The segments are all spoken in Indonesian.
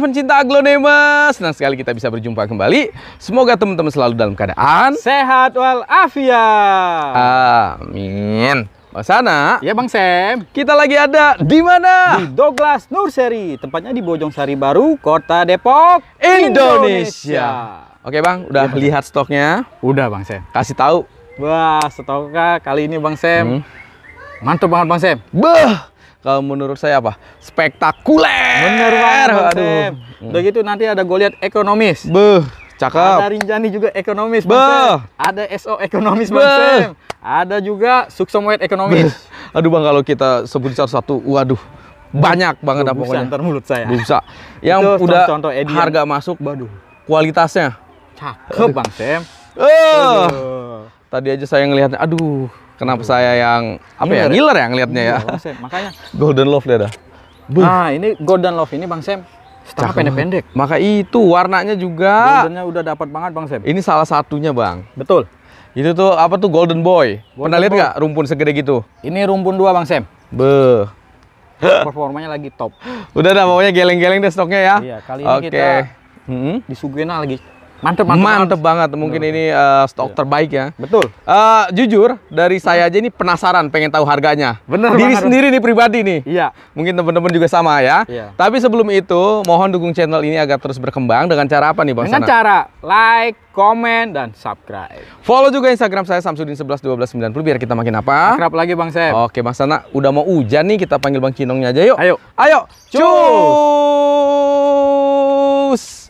pencinta aglonema, senang sekali kita bisa berjumpa kembali. Semoga teman-teman selalu dalam keadaan sehat walafiat. Amin. Mas Ana, Ya Bang Sam. Kita lagi ada di mana? Di Douglas Nursery, tempatnya di Bojong Sari Baru, Kota Depok, Indonesia. Indonesia. Oke Bang, udah ya, lihat stoknya? Udah Bang Sam. Kasih tahu. Wah, stoknya kali ini Bang Sam. Hmm. Mantap banget Bang Sam. Beh kalau menurut saya apa? Spektakuler. Bener banget. Aduh. Hmm. Udah gitu nanti ada goliat ekonomis. Beuh, cakep. Ada Rinjani juga ekonomis. Beuh. Ada SO ekonomis Beuh. Ada juga wet ekonomis. Beuh. Aduh Bang kalau kita sebut satu-satu, waduh banyak banget apa? pokoknya. Antar mulut saya. Bisa. Yang Itu udah contoh -contoh harga masuk, waduh. Kualitasnya cakep aduh. Bang Sam. Uh. Tadi aja saya ngelihatnya, aduh Kenapa saya yang apa ya, ngiler. ya ngiler ya ngelihatnya ya? Iya, Bang Sam. Makanya Golden Love dia dah. Buh. Nah, ini Golden Love ini Bang Sam setengah pendek-pendek. Maka itu warnanya juga. Goldennya udah dapat banget Bang Sam. Ini salah satunya Bang. Betul. Itu tuh apa tuh Golden Boy. Golden Pernah lihat nggak rumpun segede gitu? Ini rumpun dua Bang Sam. Be. Performanya lagi top. Udah dah pokoknya geleng-geleng deh stoknya ya. Iya, kali ini okay. kita hmm? di lagi Mantep, mantep, mantep banget. banget. Mungkin Betul. ini uh, stok iya. terbaik ya. Betul. Uh, jujur dari saya aja ini penasaran, pengen tahu harganya. Bener. Diri banget. sendiri nih pribadi nih. Iya. Mungkin teman-teman juga sama ya. Iya. Tapi sebelum itu, mohon dukung channel ini agar terus berkembang dengan cara apa nih, Bang? Dengan Sana? cara like, komen, dan subscribe. Follow juga Instagram saya samsudin puluh biar kita makin apa? Akrab lagi Bang saya Oke, Bang Sana, udah mau hujan nih, kita panggil Bang Kinongnya aja yuk. Ayo. Ayo. Cus. Cus.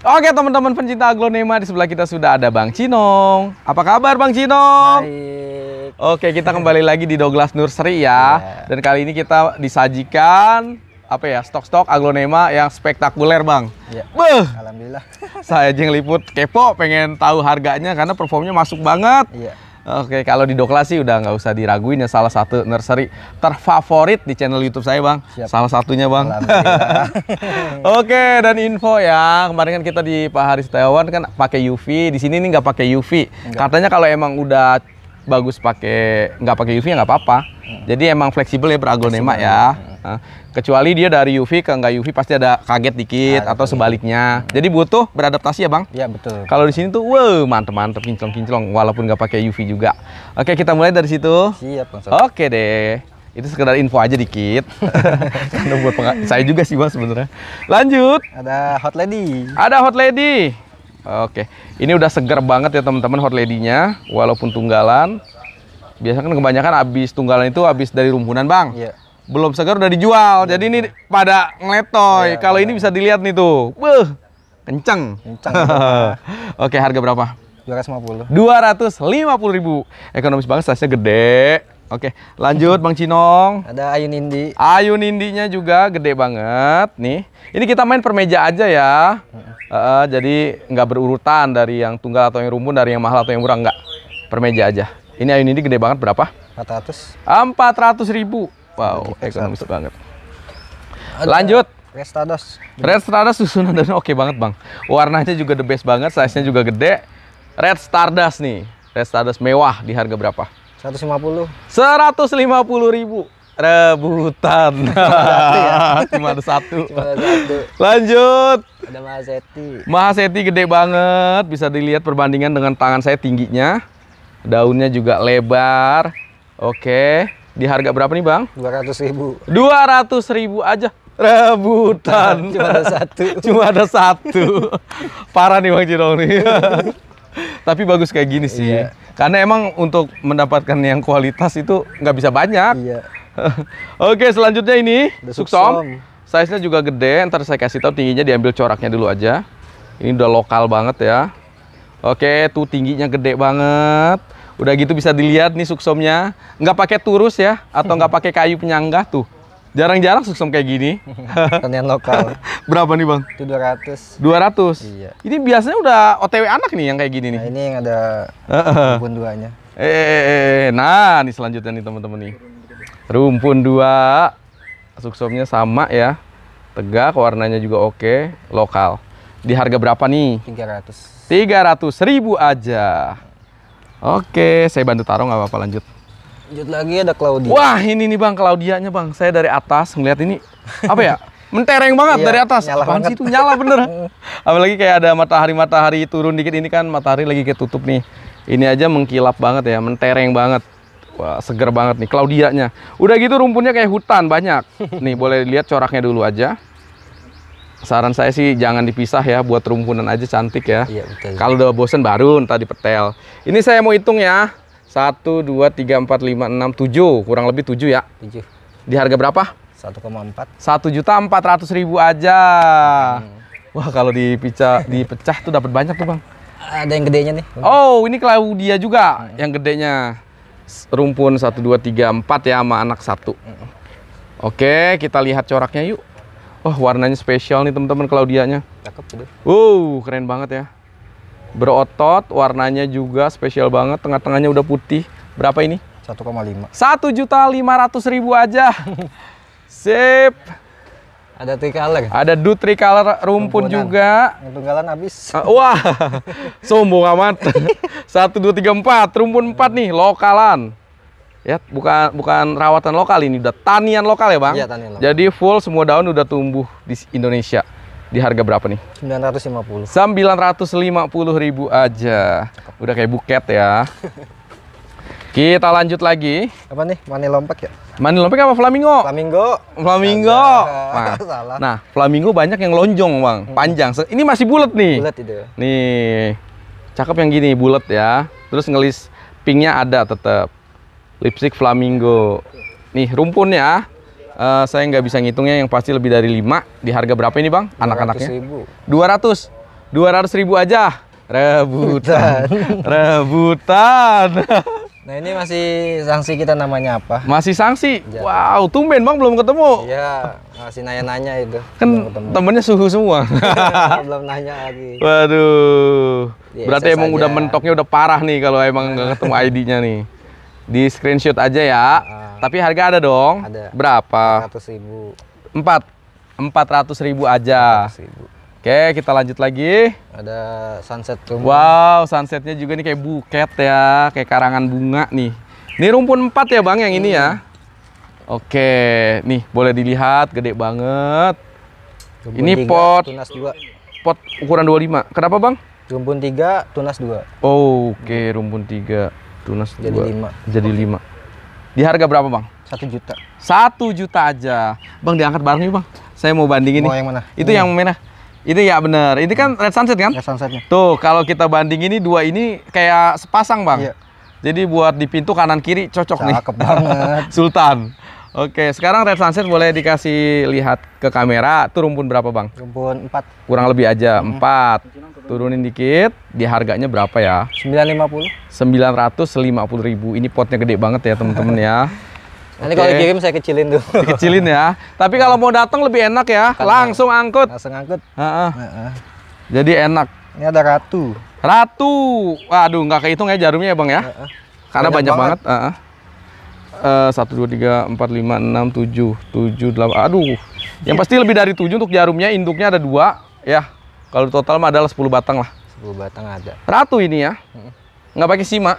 Oke teman-teman pencinta aglonema di sebelah kita sudah ada Bang Cinong. Apa kabar Bang Cinong? Baik. Oke kita kembali lagi di Douglas Nursery ya. Yeah. Dan kali ini kita disajikan apa ya stok-stok aglonema yang spektakuler Bang. Yeah. Beuh. Alhamdulillah. Saya jeng liput kepo pengen tahu harganya karena performnya masuk banget. Yeah. Oke, kalau di Dokla sih udah nggak usah diraguin ya salah satu nursery terfavorit di channel YouTube saya, Bang. Siap. Salah satunya, Bang. Oke, dan info ya, kemarin kan kita di Pak Haris Setiawan kan pakai UV, di sini nih nggak pakai UV. Enggak. Katanya kalau emang udah bagus pakai nggak pakai UV ya nggak apa-apa. Hmm. Jadi emang fleksibel ya beragonema ya. Hmm. Kecuali dia dari UV ke nggak UV pasti ada kaget dikit nah, atau betul. sebaliknya. Hmm. Jadi butuh beradaptasi ya bang. Iya betul. Kalau di sini tuh, wow mantep-mantep kinclong-kinclong walaupun nggak pakai UV juga. Oke kita mulai dari situ. Siap bang. Oke deh. Itu sekedar info aja dikit. buat saya juga sih bang sebenarnya. Lanjut. Ada hot lady. Ada hot lady. Oke, ini udah segar banget ya teman-teman hot lady-nya, walaupun tunggalan. Biasanya kan kebanyakan abis tunggalan itu abis dari rumpunan, Bang. Iya. Belum segar udah dijual. Iya. Jadi ini pada ngeletoy. Iya, Kalau iya. ini bisa dilihat nih tuh. Beuh, kenceng. Kenceng. Oke, harga berapa? 250. 250 ribu. Ekonomis banget, size gede. Oke, lanjut Bang Cinong. Ada ayun indi. Ayun indinya juga gede banget nih. Ini kita main per meja aja ya. Uh, jadi nggak berurutan dari yang tunggal atau yang rumpun, dari yang mahal atau yang murah nggak. Per meja aja. Ini ayun indi gede banget berapa? 400. 400 ribu. Wow, ekonomis eh, banget. Ada lanjut. Restados. Restados susunan dan oke okay banget bang. Warnanya juga the best banget, size-nya juga gede. Red Stardust nih. Red Stardust mewah di harga berapa? 150. 150 ribu rebutan. ya? Cuma ada satu. Cuma ada satu. Lanjut. Ada Mahaseti. Mahaseti gede banget, bisa dilihat perbandingan dengan tangan saya tingginya. Daunnya juga lebar. Oke. Di harga berapa nih, Bang? 200 ribu. 200 ribu aja. Rebutan. Cuma ada satu. Cuma ada satu. Parah nih Bang Cinong nih. Tapi bagus kayak gini sih. Iya. Karena emang untuk mendapatkan yang kualitas itu nggak bisa banyak. Iya. Oke, selanjutnya ini suksom. Size-nya juga gede, ntar saya kasih tahu tingginya diambil coraknya dulu aja. Ini udah lokal banget ya. Oke, tuh tingginya gede banget. Udah gitu bisa dilihat nih suksomnya. Nggak pakai turus ya, atau nggak pakai kayu penyangga tuh. Jarang-jarang suksem kayak gini. Tanian lokal. Berapa nih bang? Itu 200. 200? Iya. Ini biasanya udah OTW anak nih yang kayak gini nih? Nah, ini yang ada rumpun duanya. Eh, eh, eh, eh nah ini selanjutnya nih teman-teman nih. Rumpun dua. Suksemnya sama ya. Tegak, warnanya juga oke. Lokal. Di harga berapa nih? 300. 300 ribu aja. Oke, saya bantu taruh nggak apa-apa lanjut. Lanjut lagi ada Claudia. Wah, ini nih Bang Claudianya Bang. Saya dari atas ngelihat ini apa ya? Mentereng banget iya, dari atas. Nyala Apaan banget. itu nyala bener. Apalagi kayak ada matahari-matahari turun dikit ini kan matahari lagi ketutup nih. Ini aja mengkilap banget ya, mentereng banget. Wah, seger banget nih Claudianya. Udah gitu rumpunnya kayak hutan banyak. Nih boleh lihat coraknya dulu aja saran saya sih jangan dipisah ya buat rumpunan aja cantik ya. Iya, Kalau udah bosen baru ntar dipetel. Ini saya mau hitung ya. 1, 2, 3, 4, 5, 6, 7 Kurang lebih 7 ya 7 Di harga berapa? 1,4 1 juta 400 ribu aja hmm. Wah kalau dipecah, dipecah tuh dapat banyak tuh bang Ada yang gedenya nih Oh ini Claudia juga hmm. yang gedenya Rumpun 1, 2, 3, 4 ya sama anak satu hmm. Oke kita lihat coraknya yuk Wah oh, warnanya spesial nih teman-teman Claudianya Cakep tuh. Gitu. Wow keren banget ya berotot, warnanya juga spesial banget, tengah-tengahnya udah putih. Berapa ini? 1,5. 1 juta ratus ribu aja. Sip. Ada tricolor. Ada du tricolor rumpun Rumpunan. juga. tunggalan habis. Uh, wah. Sombong amat. satu dua tiga empat rumpun empat nih, lokalan. Ya, bukan bukan rawatan lokal ini, udah tanian lokal ya, Bang? Iya, lokal. Jadi full semua daun udah tumbuh di Indonesia di harga berapa nih? 950. 950 ribu aja. Udah kayak buket ya. Kita lanjut lagi. Apa nih? Mani lompat ya? Mani lompat apa flamingo? Flamingo. Flamingo. Nah, Salah. nah, flamingo banyak yang lonjong, Bang. Panjang. Ini masih bulat nih. Bulat itu. Nih. Cakep yang gini, bulat ya. Terus ngelis pinknya ada tetap. Lipstick flamingo. Nih, rumpunnya Uh, saya nggak bisa ngitungnya yang pasti lebih dari 5 di harga berapa ini bang anak-anaknya 200 200 ribu aja rebutan rebutan nah ini masih sanksi kita namanya apa masih sanksi ya. wow tumben bang belum ketemu iya masih nanya-nanya itu kan temennya suhu semua belum nanya lagi waduh ya, berarti emang udah mentoknya udah parah nih kalau emang nggak ketemu ID-nya nih di screenshot aja ya ah. Tapi harga ada dong. Ada. Berapa? 400 ribu. Empat. Empat ratus ribu aja. 400 ribu. Oke, kita lanjut lagi. Ada sunset rumpun. Wow, sunsetnya juga nih kayak buket ya, kayak karangan bunga nih. Ini rumpun empat ya Bang yang hmm. ini ya. Hmm. Oke, nih boleh dilihat, gede banget. Rumpun ini 3, pot tunas 2. Pot ukuran 25. Kenapa Bang? Rumpun tiga, tunas dua. Oh, Oke, okay. rumpun tiga, tunas Jadi 2. Jadi lima. Jadi lima. Di harga berapa bang? Satu juta. Satu juta aja. Bang diangkat bareng yuk bang. Saya mau bandingin mau nih. yang mana? Itu ini. yang ya? mana? Ini ya benar. Ini kan red sunset kan? Red sunsetnya. Tuh kalau kita bandingin ini dua ini kayak sepasang bang. Iya. Jadi buat di pintu kanan kiri cocok Cakep nih. Cakep banget. Sultan. Oke, sekarang Red Sunset boleh dikasih lihat ke kamera. Turun rumpun berapa, Bang? Rumpun 4. Kurang lebih aja, hmm. Turunin dikit, di harganya berapa ya? 950. 950 ribu. Ini potnya gede banget ya teman-teman ya. Nanti okay. kalau dikirim saya kecilin dulu. Kecilin ya. Tapi kalau mau datang lebih enak ya, Karena langsung angkut. Langsung angkut. Ha -ha. Jadi enak. Ini ada ratu. Ratu. Waduh, nggak kehitung ya jarumnya ya bang ya. Karena banyak, banyak banget. banget. Eh, satu dua tiga empat lima enam tujuh tujuh delapan aduh yang pasti lebih dari tujuh untuk jarumnya induknya ada dua ya kalau total mah adalah 10 batang lah. 10 batang ada. Ratu ini ya. Nggak pakai sima.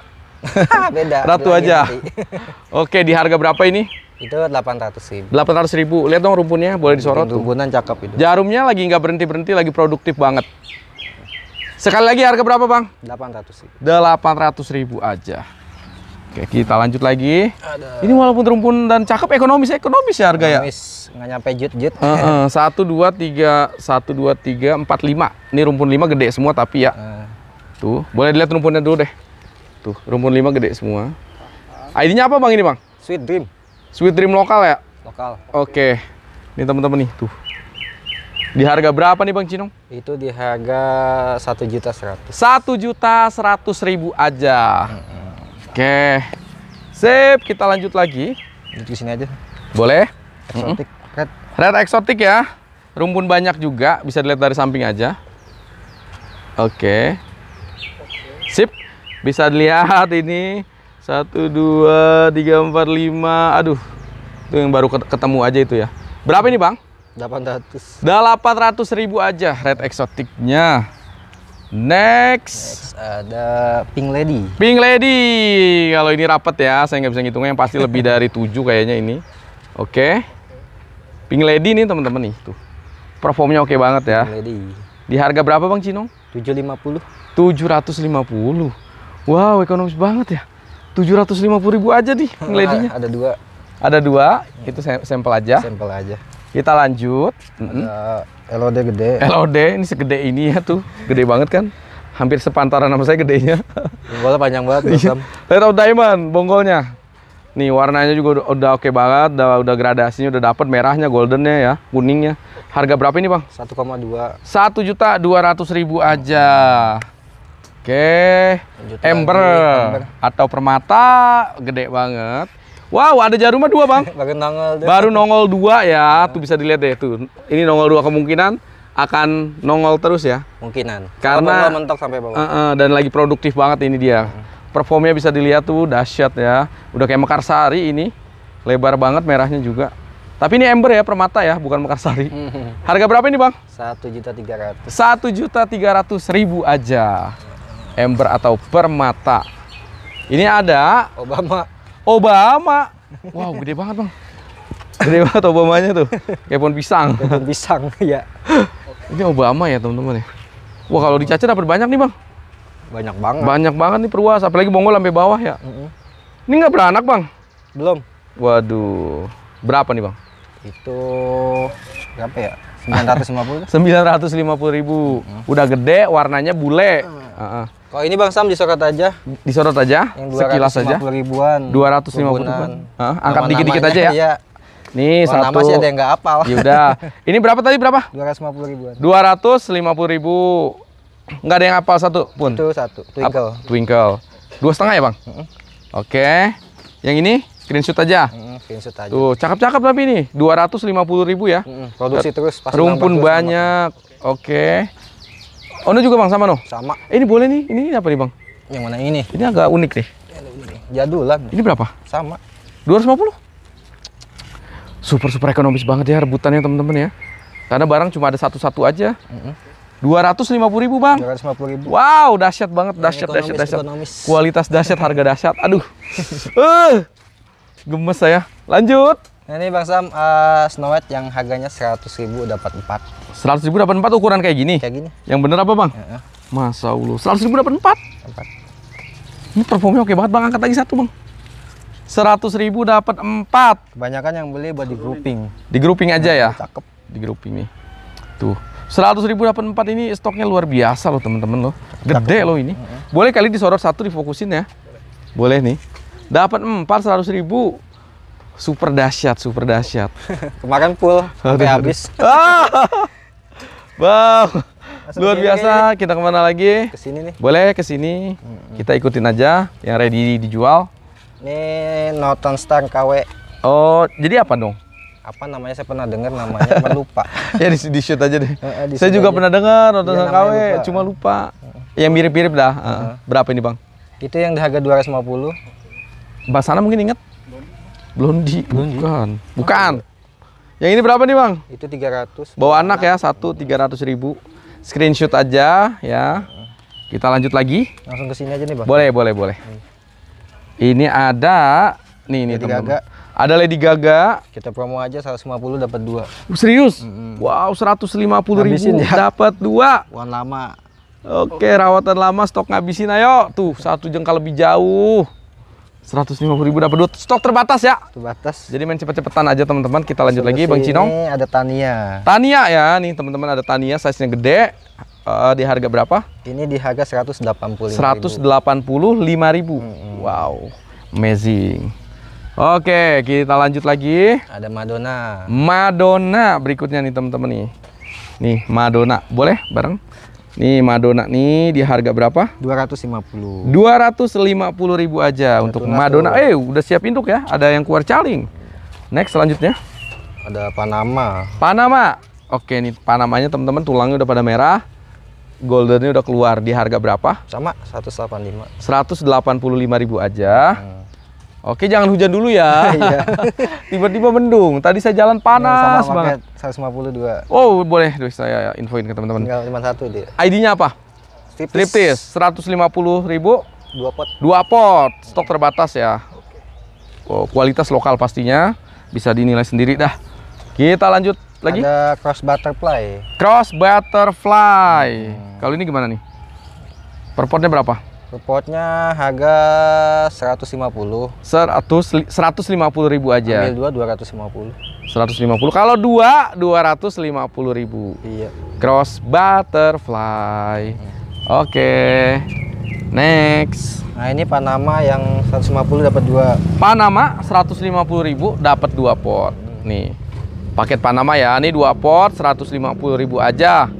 Beda. Ratu aja. Oke, di harga berapa ini? Itu 800 ribu. 800 ribu. Lihat dong rumpunnya, boleh disorot. Rumpunan cakep itu. Jarumnya lagi nggak berhenti-berhenti, lagi produktif banget. Sekali lagi harga berapa bang? 800 ribu. 800 ribu aja. Oke, kita lanjut lagi. Aduh. Ini walaupun rumpun dan cakep ekonomis ekonomis ya harga ya? ekonomis. ya. nggak nyampe jut jut. Satu dua tiga satu dua tiga empat lima. Ini rumpun lima gede semua tapi ya. Uh. Tuh, boleh dilihat rumpunnya dulu deh. Tuh, rumpun lima gede semua. Ah, ID-nya apa bang ini bang? Sweet Dream. Sweet Dream lokal ya? Lokal. Oke. Ini teman-teman nih, tuh. Di harga berapa nih Bang Cinong? Itu di harga satu juta seratus. Satu juta seratus ribu aja. -hmm. Oke. Sip, kita lanjut lagi. Lanjut sini aja. Boleh? Eksotik. Mm -hmm. Red eksotik ya. Rumpun banyak juga, bisa dilihat dari samping aja. Oke. Sip. Bisa dilihat ini. Satu, dua, tiga, empat, lima. Aduh. Itu yang baru ketemu aja itu ya. Berapa ini, Bang? 800. Udah ratus ribu aja red eksotiknya. Next. Next ada Pink Lady. Pink Lady. Kalau ini rapet ya, saya nggak bisa ngitungnya yang pasti lebih dari 7 kayaknya ini. Oke. Okay. Pink Lady nih teman-teman nih tuh. Performnya oke okay banget ya. Pink Lady. Di harga berapa Bang Cinong? 750. 750. Wow, ekonomis banget ya. puluh ribu aja nih Pink Lady-nya. Ada dua. Ada dua, itu sampel aja. Sampel aja. Kita lanjut. Ada LOD gede. LOD ini segede ini ya tuh, gede banget kan? Hampir sepantaran sama saya gedenya. Bonggolnya panjang banget. Light iya. of Diamond, bonggolnya. Nih warnanya juga udah, udah oke banget, udah, udah gradasinya udah dapet merahnya, goldennya ya, kuningnya. Harga berapa ini bang? 1,2 Satu juta dua ratus ribu aja. Oke, okay. Ember, Ember atau permata, gede banget. Wow, ada jarumnya dua bang. Baru nongol dua. Baru nongol dua ya, tuh bisa dilihat deh tuh. Ini nongol dua kemungkinan akan nongol terus ya. Kemungkinan. Karena mentok sampai bawah. Uh, uh, dan lagi produktif banget ini dia. Performnya bisa dilihat tuh dahsyat ya. Udah kayak Mekarsari ini, lebar banget merahnya juga. Tapi ini ember ya, permata ya, bukan Mekarsari. Harga berapa ini bang? Satu juta tiga ratus. Satu juta tiga ratus ribu aja. Ember atau permata. Ini ada Obama Obama. Wow, gede banget bang. Gede banget Obamanya tuh. Kayak pohon pisang. Kayak pohon pisang, ya. Ini Obama ya teman-teman ya. Wah kalau dicacah dapat banyak nih bang. Banyak banget. Banyak banget nih perluas, apalagi bonggol sampai bawah ya. Mm -hmm. Ini nggak beranak bang? Belum. Waduh. Berapa nih bang? Itu berapa ya? 950 950 ribu. puluh ribu. Udah gede, warnanya bule. Uh -huh. Kalau ini Bang Sam disorot aja. Disorot aja. Yang sekilas aja. ribuan. 250 ribuan. Angkat dikit-dikit aja ya. Iya. Nih Kalo satu. Nama sih ada yang nggak apal. Ya udah. Ini berapa tadi berapa? 250 ribuan. 250 ribu. Nggak ada yang apal satu pun. Itu satu. Twinkle. Up, twinkle. Dua setengah ya bang? Mm -hmm. Oke. Okay. Yang ini screenshot aja. Mm, screenshot aja. Tuh cakep-cakep tapi lima 250 ribu ya. Mm -hmm. Produksi terus. Pas Rumpun banyak. Oke. Okay. Oh, ini juga Bang sama no? Sama. Eh, ini boleh nih. Ini apa nih, Bang? Yang mana ini? Ini agak unik nih. Jadulan. Ini berapa? Sama. 250? Super-super ekonomis banget ya rebutannya, teman-teman ya. Karena barang cuma ada satu-satu aja. Mm -hmm. 250 ribu bang 250 ribu wow dahsyat banget dahsyat dahsyat dahsyat kualitas dahsyat harga dahsyat aduh uh, gemes saya lanjut ini Bang Sam uh, Snow White yang harganya 100 ribu dapat 4. 100 ribu dapat 4 ukuran kayak gini? Kayak gini. Yang bener apa Bang? Ya. Masa Allah. 100 ribu dapat 4? 4. Ini performnya oke banget Bang. Angkat lagi satu Bang. 100 ribu dapat 4. Kebanyakan yang beli buat di grouping. Di grouping aja ya? Cakep. Di grouping nih. Tuh. 100 ribu dapat 4 ini stoknya luar biasa loh temen-temen loh. Gede loh ini. Boleh kali disorot satu difokusin ya? Boleh nih. Dapat 4 100 ribu super dahsyat, super dahsyat. Kemarin full sampai habis. Ah! wow. Luar biasa, kita kemana lagi? Ke sini nih. Boleh ke sini. Kita ikutin aja yang ready dijual. Ini Norton Star KW. Oh, jadi apa dong? Apa namanya saya pernah dengar namanya, cuma lupa. ya di, di shoot aja deh. di saya juga aja. pernah dengar Norton iya, Star KW, lupa. cuma lupa. Uh. Yang mirip-mirip dah. Uh. Berapa ini, Bang? Itu yang di harga 250. Mbak Sana mungkin inget. Blondi, Blondi. bukan. Bukan. Yang ini berapa nih, Bang? Itu 300. Bawa anak ya, satu tiga ratus ribu. Screenshot aja ya. Kita lanjut lagi. Langsung ke sini aja nih, Bang. Boleh, boleh, boleh. Ini ada nih ini teman Ada Lady Gaga. Kita promo aja 150 dapat dua. Serius? Mm -hmm. Wow, 150 ribu ya. dapat dua. Wan lama. Oke, rawatan lama stok ngabisin ayo. Tuh, satu jengkal lebih jauh. 150 ribu dapat duit. stok terbatas ya terbatas jadi main cepet-cepetan aja teman-teman kita lanjut Sebelum lagi Bang Cinong ini ada Tania Tania ya nih teman-teman ada Tania size nya gede uh, di harga berapa ini di harga puluh 185 ribu wow amazing Oke kita lanjut lagi ada Madonna Madonna berikutnya nih teman-teman nih nih Madonna boleh bareng Nih Madonna nih di harga berapa? 250. 250 ribu aja untuk Madonna. Eh, udah siap induk ya. Ada yang keluar caling. Next selanjutnya. Ada Panama. Panama. Oke, nih Panamanya teman-teman tulangnya udah pada merah. Goldennya udah keluar di harga berapa? Sama 185. 185 ribu aja. Hmm. Oke, jangan hujan dulu ya. Iya. Tiba-tiba mendung. Tadi saya jalan iya, panas sama banget. 152. Oh, boleh Duh, saya infoin ke teman-teman. Tinggal 51 dia. ID-nya apa? Striptis. Striptis 150 ribu. Dua pot. Dua pot. Stok terbatas ya. Oh, kualitas lokal pastinya. Bisa dinilai sendiri dah. Kita lanjut lagi. Ada cross butterfly. Cross butterfly. Hmm. Kalau ini gimana nih? Per potnya berapa? Supportnya harga 150. 100 150 ribu aja. Ambil dua 250. 150. Kalau dua 250 ribu. Iya. Cross butterfly. Hmm. Oke. Okay. Next. Nah ini Panama yang 150 dapat dua. Panama 150 ribu dapat dua port. Hmm. Nih. Paket Panama ya. Ini dua port 150 ribu aja.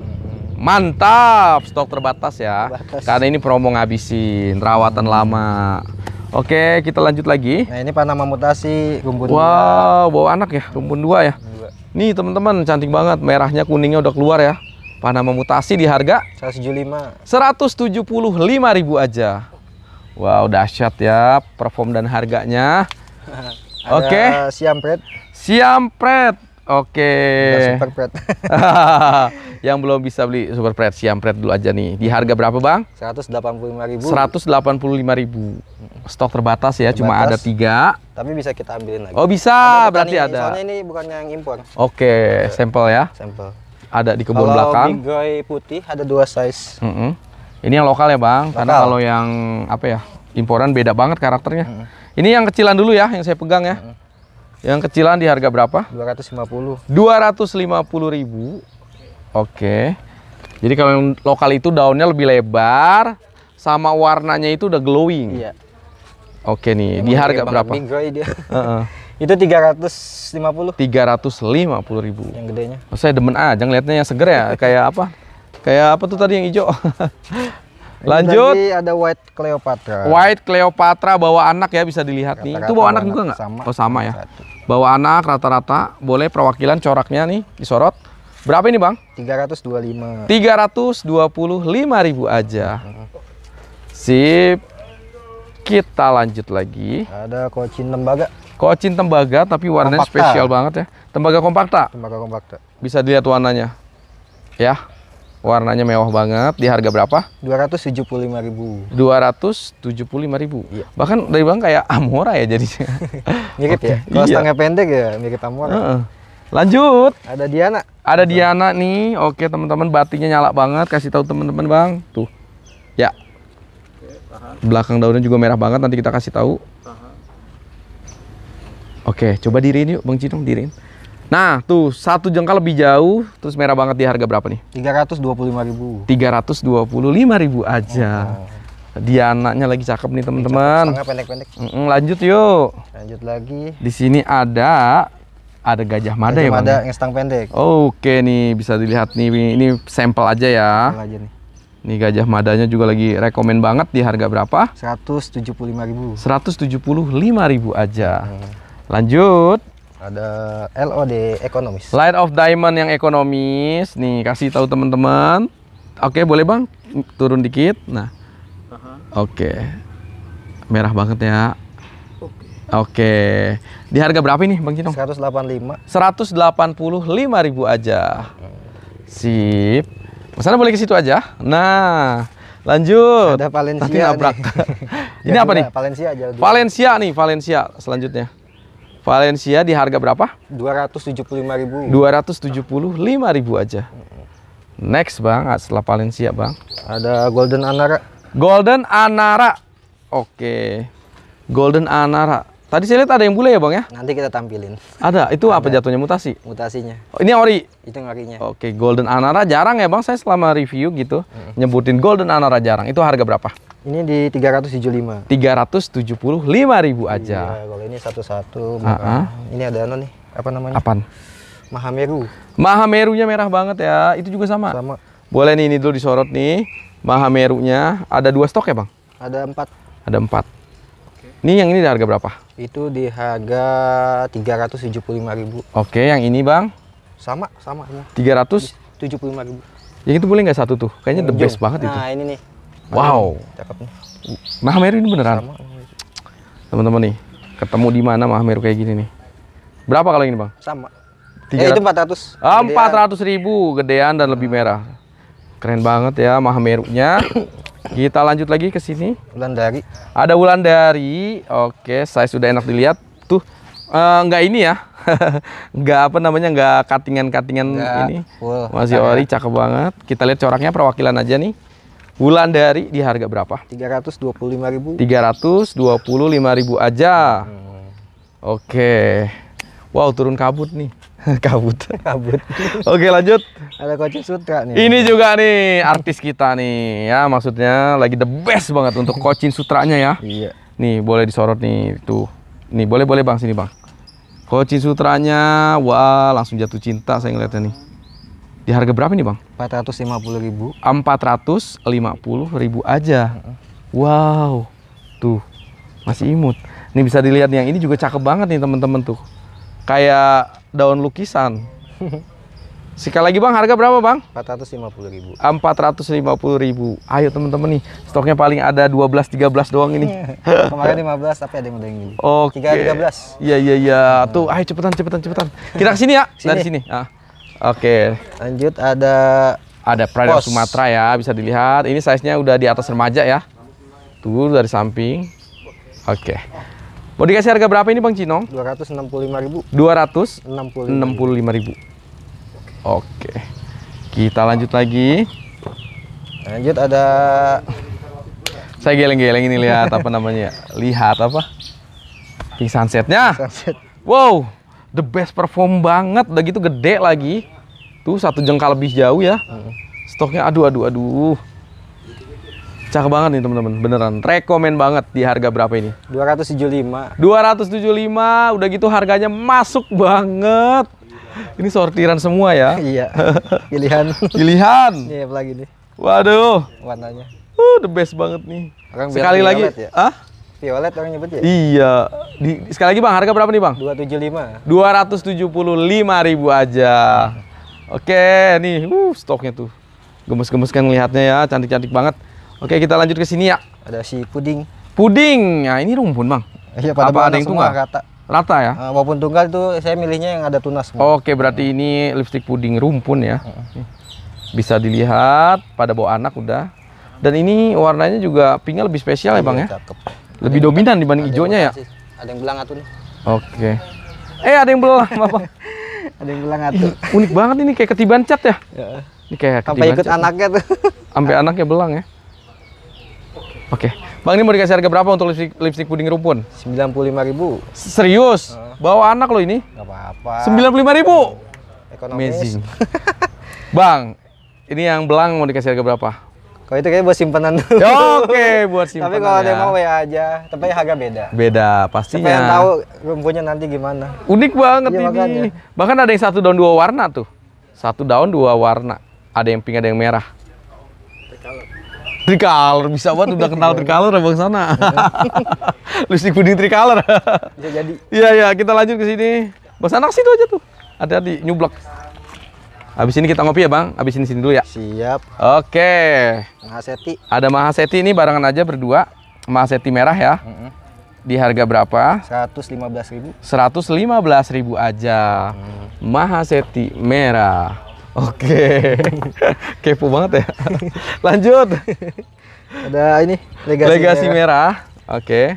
Mantap, stok terbatas ya. Terbatas. Karena ini promo ngabisin, rawatan hmm. lama. Oke, kita lanjut lagi. Nah, ini Panama mutasi rumpun Wow, dua. bawa anak ya, rumpun dua ya. Dua. Nih, teman-teman, cantik banget. Merahnya, kuningnya udah keluar ya. Panama mutasi di harga 175. 175 ribu aja. Wow, dahsyat ya perform dan harganya. Oke. Okay. Siampret. Siampret Oke. Okay. Super Pret. yang belum bisa beli Super Pret, Siam Pret dulu aja nih. Di harga berapa, Bang? ribu. 185.000. ribu. Stok terbatas ya, terbatas, cuma ada tiga. Tapi bisa kita ambilin lagi. Oh, bisa. Ada berarti ini, ada. Soalnya ini bukan yang impor. Oke, okay. sampel ya. Sampel. Ada di kebun kalau belakang. Kalau bigoy putih ada dua size. Mm -hmm. Ini yang lokal ya, Bang. Lokal. Karena kalau yang apa ya? Imporan beda banget karakternya. Mm -hmm. Ini yang kecilan dulu ya, yang saya pegang ya. Mm -hmm. Yang kecilan di harga berapa? 250. 250 ribu. Oke. Jadi kalau yang lokal itu daunnya lebih lebar sama warnanya itu udah glowing. Iya. Oke nih, Emang di harga berapa? Dia. Uh -uh. itu 350. 350 ribu. Yang gedenya. Oh, saya demen aja ngeliatnya yang seger ya, kayak apa? Kayak apa tuh tadi yang hijau? Lanjut. Ini ada White Cleopatra. White Cleopatra bawa anak ya bisa dilihat Kata -kata nih. Itu bawa anak juga nggak? Oh sama ya. Satu bawa anak rata-rata boleh perwakilan coraknya nih disorot berapa ini bang 325 325 ribu aja sip kita lanjut lagi ada kocin tembaga kocin tembaga tapi warnanya kompakta. spesial banget ya tembaga kompakta tembaga kompakta bisa dilihat warnanya ya Warnanya mewah banget. Di harga berapa? Dua Dua ratus ratus tujuh tujuh puluh lima ribu. 275.000. 275.000. Iya. Bahkan dari bang kayak Amora ya jadi. mirip okay. ya. Kalau iya. setengah pendek ya mirip Amora. Uh -uh. Lanjut. Ada Diana. Ada Diana nih. Oke, teman-teman batinya nyala banget. Kasih tahu teman-teman, Bang. Tuh. Ya. Belakang daunnya juga merah banget nanti kita kasih tahu. Oke, coba diriin yuk Bang Cinung diriin. Nah, tuh satu jengkal lebih jauh, terus merah banget di harga berapa nih? Tiga Tiga ratus ratus dua dua puluh puluh lima ribu. lima ribu aja. Oh. anaknya lagi cakep nih, teman-teman. pendek-pendek. Mm lanjut yuk. Lanjut lagi. Di sini ada ada gajah mada gajah ya, Mada yang stang pendek. Oke nih, bisa dilihat nih ini sampel aja ya. aja nih. Ini gajah madanya juga lagi rekomen banget di harga berapa? Seratus Seratus tujuh tujuh puluh puluh lima ribu. lima ribu aja. Hmm. Lanjut. Ada LOD ekonomis. Light of Diamond yang ekonomis. Nih, kasih tahu teman-teman. Oke, boleh Bang? Turun dikit. Nah. Oke. Merah banget ya. Oke. Di harga berapa ini Bang Cino? puluh lima ribu aja. Sip. masalah boleh ke situ aja. Nah, lanjut. Ada Valencia Ini ya, apa nih? Valencia aja. Valencia nih, Valencia selanjutnya. Valencia di harga berapa? 275.000. 275.000 aja. Next, Bang, setelah Valencia, Bang. Ada Golden Anara. Golden Anara. Oke. Golden Anara. Tadi saya lihat ada yang bule ya bang ya? Nanti kita tampilin. Ada, itu ada. apa jatuhnya mutasi? Mutasinya. Oh, ini ori? Itu orinya. Oke, Golden Anara jarang ya bang, saya selama review gitu -hmm. nyebutin Golden Anara jarang. Itu harga berapa? Ini di tiga ratus tujuh puluh lima ribu iya, aja. Iya, kalau ini satu-satu. Uh ah, -huh. Ah. Ini ada anu nih, apa namanya? Apaan? Mahameru. Mahamerunya merah banget ya, itu juga sama? Sama. Boleh nih, ini dulu disorot nih. Mahamerunya, ada dua stok ya bang? Ada empat. Ada empat. Ini yang ini di harga berapa? Itu di harga 375.000. Oke, yang ini, Bang? Sama, sama lima 375.000. Yang itu boleh nggak satu tuh? Kayaknya the best banget nah, itu. Nah, ini nih. Wow. Cakep nih. Mahameru ini beneran. Teman-teman nih, ketemu di mana Mahameru kayak gini nih? Berapa kalau ini, Bang? Sama. 300... Eh, itu 400. 400 ah, ribu gedean dan lebih merah. Keren banget ya Mahamerunya. Kita lanjut lagi ke sini. Dari. Ada Dari. Oke, saya sudah enak dilihat. Tuh, uh, ini ya. nggak apa namanya, nggak katingan-katingan ini. Full. Masih ori, cakep banget. Kita lihat coraknya perwakilan aja nih. Wulan Dari di harga berapa? Tiga Tiga ratus ratus dua dua puluh puluh lima ribu. lima ribu aja. Hmm. Oke. Wow, turun kabut nih. kabut kabut oke lanjut ada coaching sutra nih ini juga nih artis kita nih ya maksudnya lagi the best banget untuk kocin sutranya ya iya nih boleh disorot nih tuh nih boleh boleh bang sini bang kocin sutranya wah langsung jatuh cinta saya ngeliatnya nih di harga berapa nih bang? empat ratus lima puluh ribu empat ratus lima puluh ribu aja wow tuh masih imut nih bisa dilihat nih yang ini juga cakep banget nih temen-temen tuh kayak daun lukisan. Sekali lagi bang, harga berapa bang? 450 ribu. 450 ribu. Ayo teman-teman nih, stoknya paling ada 12-13 doang ini. Kemarin 15, tapi ada yang udah yang ini. Oh. Okay. 13 Iya, iya, iya. Tuh, ayo cepetan, cepetan, cepetan. Kita kesini ya, sini. dari sini. Ah. Oke. Okay. Lanjut ada... Ada Prada Sumatera ya, bisa dilihat. Ini size-nya udah di atas remaja ya. Tuh, dari samping. Oke. Okay. Mau dikasih harga berapa ini Bang Cino? 265.000. 265.000. ribu. Oke. Kita lanjut lagi. Lanjut ada Saya geleng-geleng ini lihat apa namanya Lihat apa? Pink sunsetnya. Sunset. Wow, the best perform banget. Udah gitu gede lagi. Tuh satu jengkal lebih jauh ya. Hmm. Stoknya aduh aduh aduh. Cakep banget nih teman-teman, beneran. Rekomen banget di harga berapa ini? 275. 275, udah gitu harganya masuk banget. Ini sortiran semua ya? iya. Pilihan. Pilihan. Iya, lagi nih. Waduh. Warnanya. Uh, the best banget nih. Orang sekali lagi. Ya? Ah? Violet orang nyebut ya? Iya. Di, sekali lagi Bang, harga berapa nih Bang? 275. lima ribu aja. Oke, nih, uh, stoknya tuh. Gemes-gemes kan ngelihatnya ya, cantik-cantik banget. Oke, kita lanjut ke sini ya. Ada si puding. Puding. Nah, ini rumpun, Bang. Iya, pada ada yang tunggal? Rata. Rata ya? walaupun ah, tunggal itu saya milihnya yang ada tunas. Semua. Oke, berarti ini lipstick puding rumpun ya. Bisa dilihat pada bawa anak udah. Dan ini warnanya juga pinknya lebih spesial ya, Bang iya, ya? Lebih dominan dibanding hijaunya ya? Ada yang belang atun. Oke. Eh, ada yang belang, Bapak. ada yang belang atun. Unik banget ini kayak ketiban cat ya? ya. Ini kayak ketiban sampai ikut cat. anaknya tuh. Sampai anaknya belang ya. Oke. Okay. Bang ini mau dikasih harga berapa untuk lipstick, lipstick puding rumpun? 95.000. Serius? Uh. Bawa anak lo ini? Gak apa-apa. 95.000. Ekonomis. Amazing. Bang, ini yang belang mau dikasih harga berapa? Kalau itu kayaknya buat simpanan dulu. Ya, oke, okay, buat simpanan. Tapi kalau ya. yang mau ya aja, tapi harga beda. Beda, pastinya. Siapa yang tahu rumpunnya nanti gimana? Unik banget iya, ini. Makanya. Bahkan ada yang satu daun dua warna tuh. Satu daun dua warna. Ada yang pink, ada yang merah. Tricolor bisa buat udah kenal Tricolor abang sana. Iya. Lusi kuning Tricolor. bisa jadi. Iya iya kita lanjut ke sini. Bos anak situ aja tuh. Hati-hati nyublok. Habis ini kita ngopi ya bang. Habis ini sini dulu ya. Siap. Oke. Mahaseti. Ada Mahaseti ini barengan aja berdua. Mahaseti merah ya. Di harga berapa? Seratus Seratus lima lima belas ribu. belas ribu aja. Mm. Mahaseti merah. Oke. Kepo banget ya. Lanjut. Ada ini legasi, legasi merah. merah. Oke.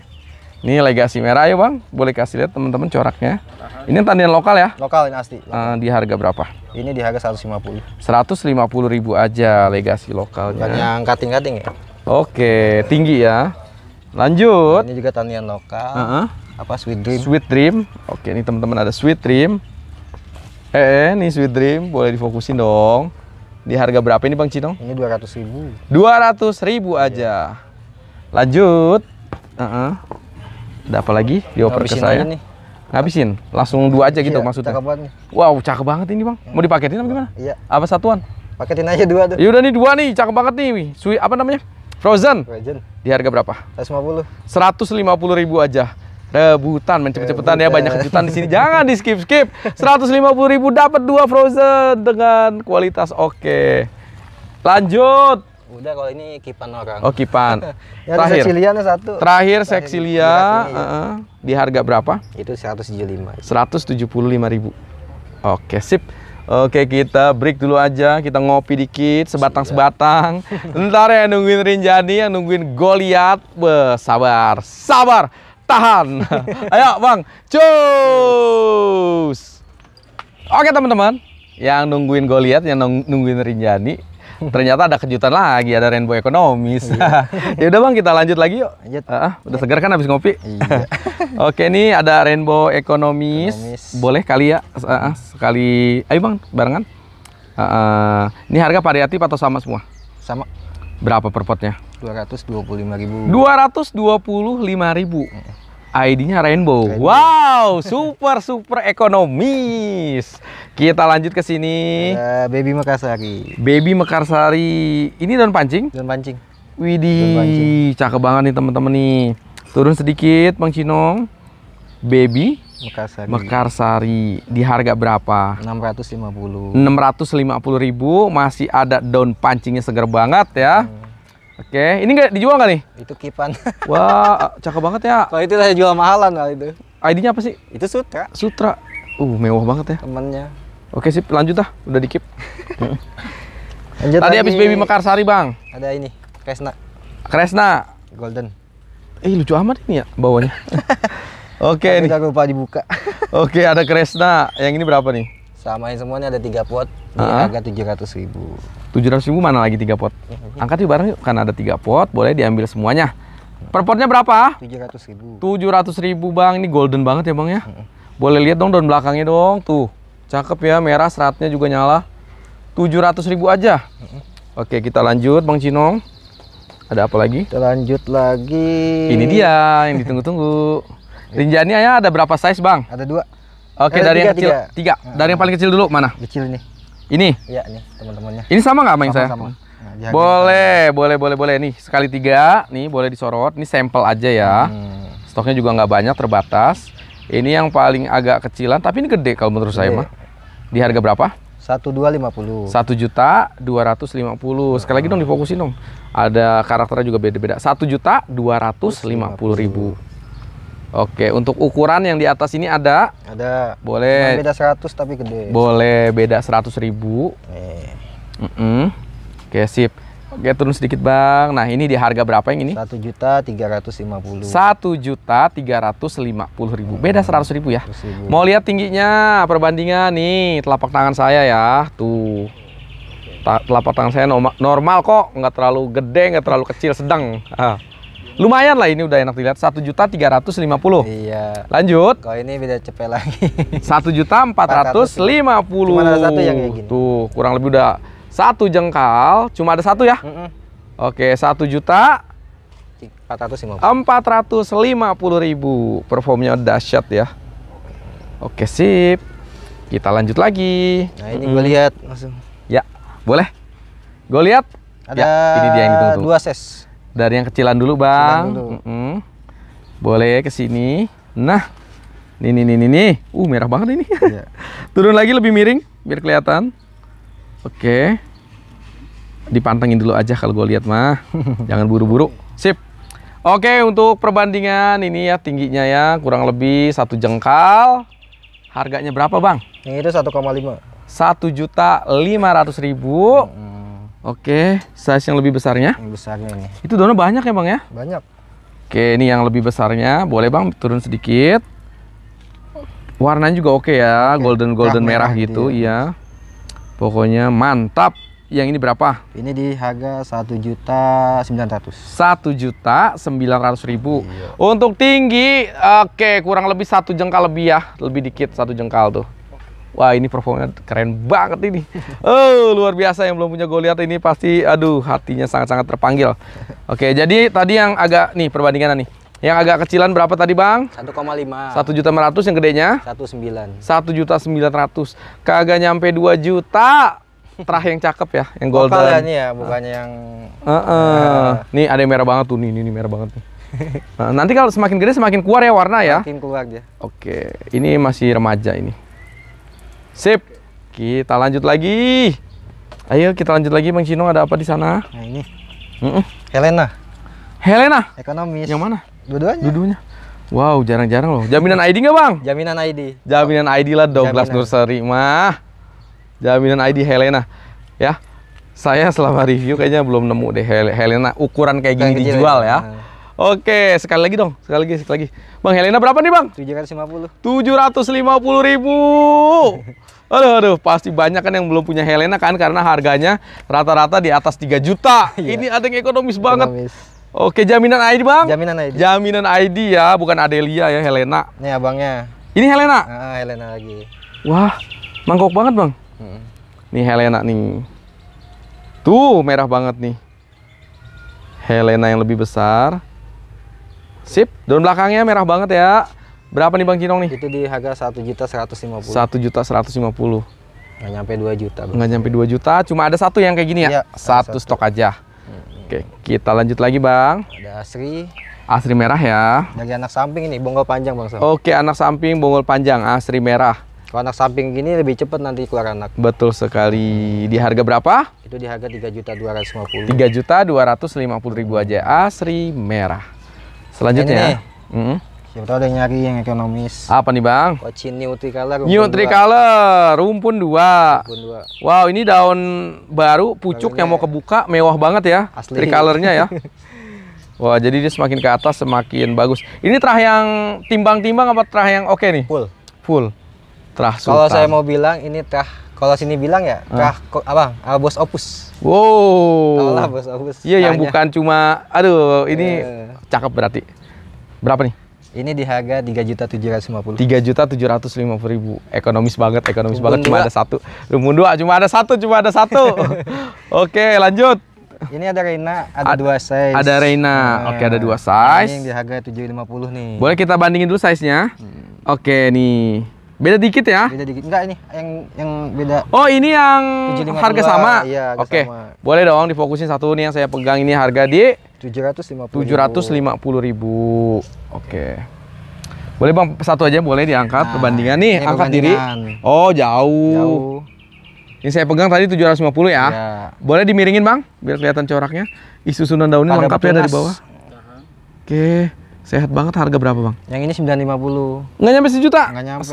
Ini legasi merah ya bang, boleh kasih lihat teman-teman coraknya. Ini tandian lokal ya? Lokal ini asli. Uh, di harga berapa? Ini di harga 150. 150 ribu aja legasi lokalnya. Bukan yang kating-kating ya? Oke, tinggi ya. Lanjut. Ini juga tandian lokal. Uh -huh. Apa Sweet Dream? Sweet Dream. Oke, ini teman-teman ada Sweet Dream. Eh, eh, nih Sweet Dream, boleh difokusin dong. Di harga berapa ini Bang Cino? Ini 200 ribu. 200 ribu aja. Lanjut. Uh -uh. Ada apa lagi dioper ke saya? Nih. Ngabisin? Langsung dua aja gitu iya, maksudnya? Cakep Wow, cakep banget ini Bang. Mau hmm. dipaketin apa gimana? Iya. Apa satuan? Paketin aja dua tuh. Yaudah nih dua nih, cakep banget nih. Sweet, apa namanya? Frozen. Frozen. Di harga berapa? 150. 150 ribu aja rebutan mencep-cepetan ya banyak kejutan di sini jangan di skip skip 150 ribu dapat dua frozen dengan kualitas oke okay. lanjut udah kalau ini kipan orang oh kipan ya, terakhir seksilian satu terakhir, seksilia ya. uh, di harga berapa itu 175 175 ribu oke okay, sip Oke kita break dulu aja, kita ngopi dikit, sebatang-sebatang. Ntar ya nungguin Rinjani, yang nungguin Goliat, sabar, sabar tahan. Ayo Bang, cus. Oke teman-teman, yang nungguin Goliat, yang nungguin Rinjani, ternyata ada kejutan lagi, ada rainbow ekonomis. Iya. ya udah Bang, kita lanjut lagi yuk. Lanjut. Uh, udah segar kan habis ngopi? Iya. Oke, ini ada rainbow ekonomis. Boleh kali ya uh, sekali. Ayo Bang, barengan. Uh, uh, ini harga variatif atau sama semua? Sama. Berapa per potnya? 225 ribu. 225 ribu. ID-nya Rainbow. Rainbow. Wow, super super ekonomis. Kita lanjut ke sini. uh, baby Mekarsari. Baby Mekarsari. Ini daun pancing? Daun pancing. Widih, cakep banget nih teman-teman nih. Turun sedikit, Bang Cinong. Baby Mekarsari. Mekarsari di harga berapa? 650. 650 ribu masih ada daun pancingnya segar banget ya. Hmm. Oke, ini enggak dijual nggak nih? Itu kipan. Wah, cakep banget ya. Kalau itu saya jual mahalan kali itu. ID-nya apa sih? Itu sutra. Sutra. Uh, mewah banget ya. Temennya. Oke sih, lanjut dah. Udah dikip. lanjut Tadi habis baby Mekarsari, Bang. Ada ini, Kresna. Kresna. Golden. Eh, lucu amat ini ya bawahnya. Oke. Okay. Aku lupa dibuka. Oke, okay, ada Kresna. Yang ini berapa nih? Samain semuanya ada tiga pot di uh harga tujuh ratus ribu. Tujuh ratus ribu mana lagi tiga pot? Mm-hmm. Angkat yuk bareng yuk, karena ada tiga pot, boleh diambil semuanya. Per potnya berapa? Tujuh ratus ribu. Tujuh ratus ribu bang, ini golden banget ya bang ya. Boleh lihat dong daun belakangnya dong, tuh cakep ya, merah seratnya juga nyala. Tujuh ratus ribu aja. Oke, kita lanjut bang Cinong. Ada apa lagi? Kita lanjut lagi. Ini dia yang ditunggu-tunggu. Iya. Rinjani ya ada berapa size bang? Ada dua. Oke ada dari tiga, yang kecil tiga. tiga. Nah. dari yang paling kecil dulu mana? Kecil ini. Ini? Iya ini teman-temannya. Ini sama nggak main saya? Sama. Nah, boleh, sama. boleh, boleh, boleh. Nih sekali tiga, nih boleh disorot. Ini sampel aja ya. Hmm. Stoknya juga nggak banyak, terbatas. Ini yang paling agak kecilan, tapi ini gede kalau menurut gede. saya mah. Di harga berapa? satu dua lima puluh satu juta dua ratus lima puluh sekali lagi dong difokusin dong ada karakternya juga beda-beda satu juta dua ratus lima puluh ribu Oke, untuk ukuran yang di atas ini ada? Ada. Boleh. Cuma beda 100 tapi gede. Boleh beda 100 ribu. Eh. Mm -mm. Oke, sip. Oke, turun sedikit Bang. Nah, ini di harga berapa yang ini? Satu juta tiga ratus lima puluh. Satu juta tiga ratus lima puluh ribu. Beda hmm. seratus ribu ya. Ribu. Mau lihat tingginya perbandingan nih telapak tangan saya ya. Tuh. Telapak tangan saya normal kok, nggak terlalu gede, nggak terlalu kecil, sedang. Ah. Lumayan lah ini udah enak dilihat satu juta tiga ratus lima puluh. Iya. Lanjut. Kalau ini beda cepet lagi. Satu juta empat ratus lima puluh. Cuma ada satu yang kayak gini. Tuh kurang lebih udah satu jengkal. Cuma ada satu ya. Mm -mm. Oke satu juta empat ratus lima puluh. Empat ratus lima puluh ribu. Performnya dahsyat ya. Oke sip. Kita lanjut lagi. Nah ini mm -hmm. gue lihat langsung. Ya boleh. Gue lihat. Ada ya, ini dia yang ditunggu. Dua ses. Dari yang kecilan dulu, Bang. dulu. Mm -hmm. Boleh ke sini. Nah, ini, ini, ini, nih. Uh, merah banget ini. Yeah. Turun lagi lebih miring biar kelihatan. Oke. Dipantengin dulu aja kalau gue lihat mah. Jangan buru-buru. Sip. Oke, untuk perbandingan ini ya tingginya ya kurang lebih satu jengkal. Harganya berapa, Bang? Ini itu 1,5. Satu juta lima ratus ribu. -hmm Oke, size yang lebih besarnya? Yang besarnya ini. Itu daunnya banyak ya bang ya? Banyak. Oke, ini yang lebih besarnya. Boleh bang turun sedikit. Warnanya juga oke ya, oke. golden golden merah, merah gitu, dia. Ya. iya. Pokoknya mantap. Yang ini berapa? Ini di harga satu juta sembilan ratus. Satu juta sembilan ratus ribu. Iya. Untuk tinggi, oke kurang lebih satu jengkal lebih ya, lebih dikit satu jengkal tuh. Wah ini performanya keren banget ini. Oh luar biasa yang belum punya Goliath ini pasti aduh hatinya sangat-sangat terpanggil. Oke jadi tadi yang agak nih perbandingannya nih. Yang agak kecilan berapa tadi bang? 1,5 1 juta 500 yang gedenya? 1,9 1 juta 900 Kagak nyampe 2 juta terakhir yang cakep ya, yang golden Lokal ya, ya bukannya yang uh -uh. Uh. Nih ada yang merah banget tuh, nih, ini merah banget nih Nah, nanti kalau semakin gede semakin keluar ya warna ya. Semakin keluar dia. Oke, ini masih remaja ini. Sip. Kita lanjut lagi. Ayo kita lanjut lagi Bang Cino ada apa di sana? Nah, ini. Mm -mm. Helena. Helena. Ekonomis. Yang mana? Dua-duanya. Dua-duanya. Wow, jarang-jarang loh. Jaminan ID nggak bang? Jaminan ID. Jaminan ID lah Douglas Jaminan. Nursery mah. Jaminan ID Helena. Ya, saya selama review kayaknya belum nemu deh Helena ukuran kayak gini dijual ya. ya. Nah. Oke, sekali lagi dong, sekali lagi, sekali lagi. Bang Helena berapa nih bang? 750 750 ribu Aduh, aduh, pasti banyak kan yang belum punya Helena kan Karena harganya rata-rata di atas 3 juta Iya. Ini ada yang ekonomis, ekonomis. banget Oke, jaminan ID bang? Jaminan ID Jaminan ID ya, bukan Adelia ya, Helena Ini abangnya Ini Helena? Ah, ah, Helena lagi Wah, mangkok banget bang hmm. Nih Helena nih Tuh, merah banget nih Helena yang lebih besar Sip, daun belakangnya merah banget ya. Berapa nih Bang Kinong nih? Itu di harga satu juta seratus lima puluh. Satu juta seratus lima puluh. Nggak nyampe dua juta. Bang. Nggak nyampe dua juta, cuma ada satu yang kayak gini ya? Iya, satu, satu stok aja. Hmm. Oke, kita lanjut lagi Bang. Ada asri. Asri merah ya. Dari anak samping ini, bonggol panjang Bang. Sam. Oke, anak samping, bonggol panjang, asri merah. Kalau anak samping gini lebih cepat nanti keluar anak. Betul sekali. Di harga berapa? Itu di harga tiga juta dua ratus lima puluh. Tiga juta dua ratus lima puluh ribu aja, asri merah. Selanjutnya. Mm Kita udah nyari yang ekonomis. Apa nih bang? Kocin new tricolor. New tricolor, rumpun dua. Rumpun dua. Wow, ini daun baru, pucuk yang mau kebuka, mewah banget ya. Asli. Tricolornya ya. Wah, jadi dia semakin ke atas semakin bagus. Ini terah yang timbang-timbang apa terah yang oke nih? Full. Full. Terah Kalau saya mau bilang ini terah kalau sini bilang ya ah. kah apa uh, bos opus wow Tau lah bos opus iya yang bukan cuma aduh ini yeah. cakep berarti berapa nih ini di harga tiga juta tujuh ratus lima puluh. Tiga juta tujuh ratus lima puluh ribu. Ekonomis banget, ekonomis Lumbun banget. Dua. Cuma ada satu. lumun dua, ah, cuma ada satu, cuma ada satu. Oke, lanjut. Ini ada Reina, ada A dua size. Ada Reina, nah, oke ada dua size. Ini yang di harga tujuh lima puluh nih. Boleh kita bandingin dulu size-nya? Hmm. Oke nih. Beda dikit ya? Beda dikit. Enggak ini yang yang beda. Oh, ini yang harga sama. Iya, harga Oke. Sama. Boleh dong difokusin satu nih yang saya pegang ini harga di tujuh ratus lima puluh ribu Oke. Boleh Bang satu aja boleh diangkat nah, perbandingan nih, angkat diri. Oh, jauh. Jauh. Ini saya pegang tadi 750 ya. ya. Boleh dimiringin, Bang, biar kelihatan coraknya. isu susunan daunnya lengkap ya dari bawah. Oke. Okay. Sehat banget harga berapa bang? Yang ini 950 Nggak nyampe sejuta? Nggak nyampe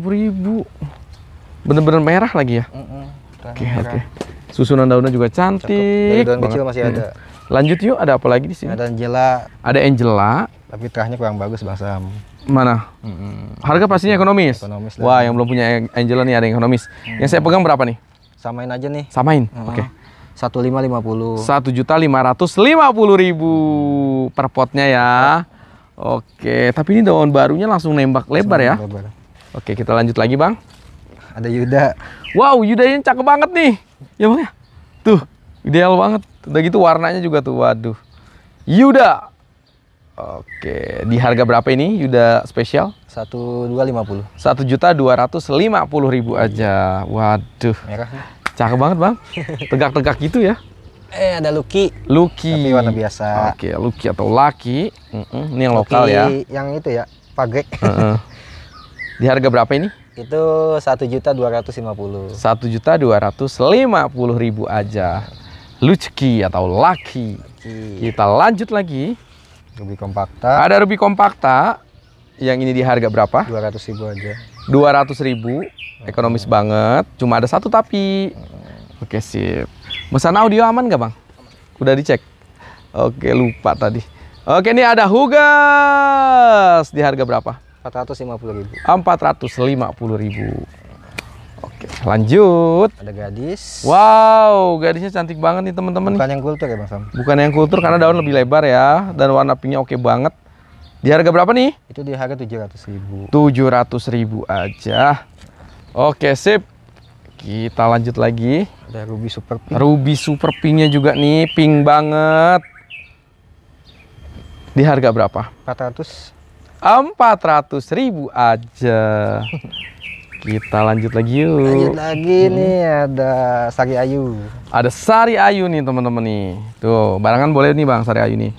950 ribu Bener-bener merah lagi ya? Mm -mm, oke okay, oke Susunan daunnya juga cantik daun kecil masih ada Lanjut yuk ada apa lagi di sini? Ada Angela Ada Angela Tapi terahnya kurang bagus bang Sam Mana? Mm -mm. Harga pastinya ekonomis? Ekonomis Wah yang belum punya Angela nih ada yang ekonomis mm. Yang saya pegang berapa nih? Samain aja nih Samain? Mm -hmm. Oke okay satu lima lima puluh satu juta lima ratus lima puluh ribu per potnya ya Oke, tapi ini daun barunya langsung nembak lebar ya. Lebar. Oke, kita lanjut lagi, Bang. Ada Yuda. Wow, Yuda ini cakep banget nih. Ya, Bang ya? Tuh, ideal banget. Udah gitu warnanya juga tuh, waduh. Yuda. Oke, di harga berapa ini Yuda spesial? Satu dua lima puluh. Satu juta dua ratus lima puluh ribu aja. Waduh. Cakep banget, Bang. Tegak-tegak gitu ya. Eh ada Lucky. Lucky. Tapi warna biasa. Oke, okay, Lucky atau Lucky. Mm -mm. Ini yang Lucky lokal ya. Yang itu ya, pagek. Uh -uh. Di harga berapa ini? Itu satu juta dua ratus lima puluh. Satu juta dua ratus lima puluh ribu aja. Lucky atau Lucky. Lucky. Kita lanjut lagi. Ruby Kompakta. Ada Ruby Kompakta. Yang ini di harga berapa? Dua ratus ribu aja. Dua ratus ribu. Ekonomis hmm. banget. Cuma ada satu tapi. Hmm. Oke sip. Mesan audio aman gak bang? Udah dicek? Oke lupa tadi. Oke ini ada Hugas di harga berapa? 450 ribu. 450 ah, ribu. Oke lanjut. Ada gadis. Wow gadisnya cantik banget nih teman-teman. Bukan yang kultur ya bang Sam? Bukan yang kultur karena daun lebih lebar ya dan warna pinknya oke banget. Di harga berapa nih? Itu di harga 700 ribu. 700 ribu aja. Oke sip. Kita lanjut lagi. Ada ruby super pink. Ruby super pinknya juga nih, pink banget. Di harga berapa? 400. 400 ribu aja. Kita lanjut lagi yuk. Lanjut lagi hmm. nih ada Sari Ayu. Ada Sari Ayu nih teman-teman nih. Tuh, barangan boleh nih Bang Sari Ayu nih.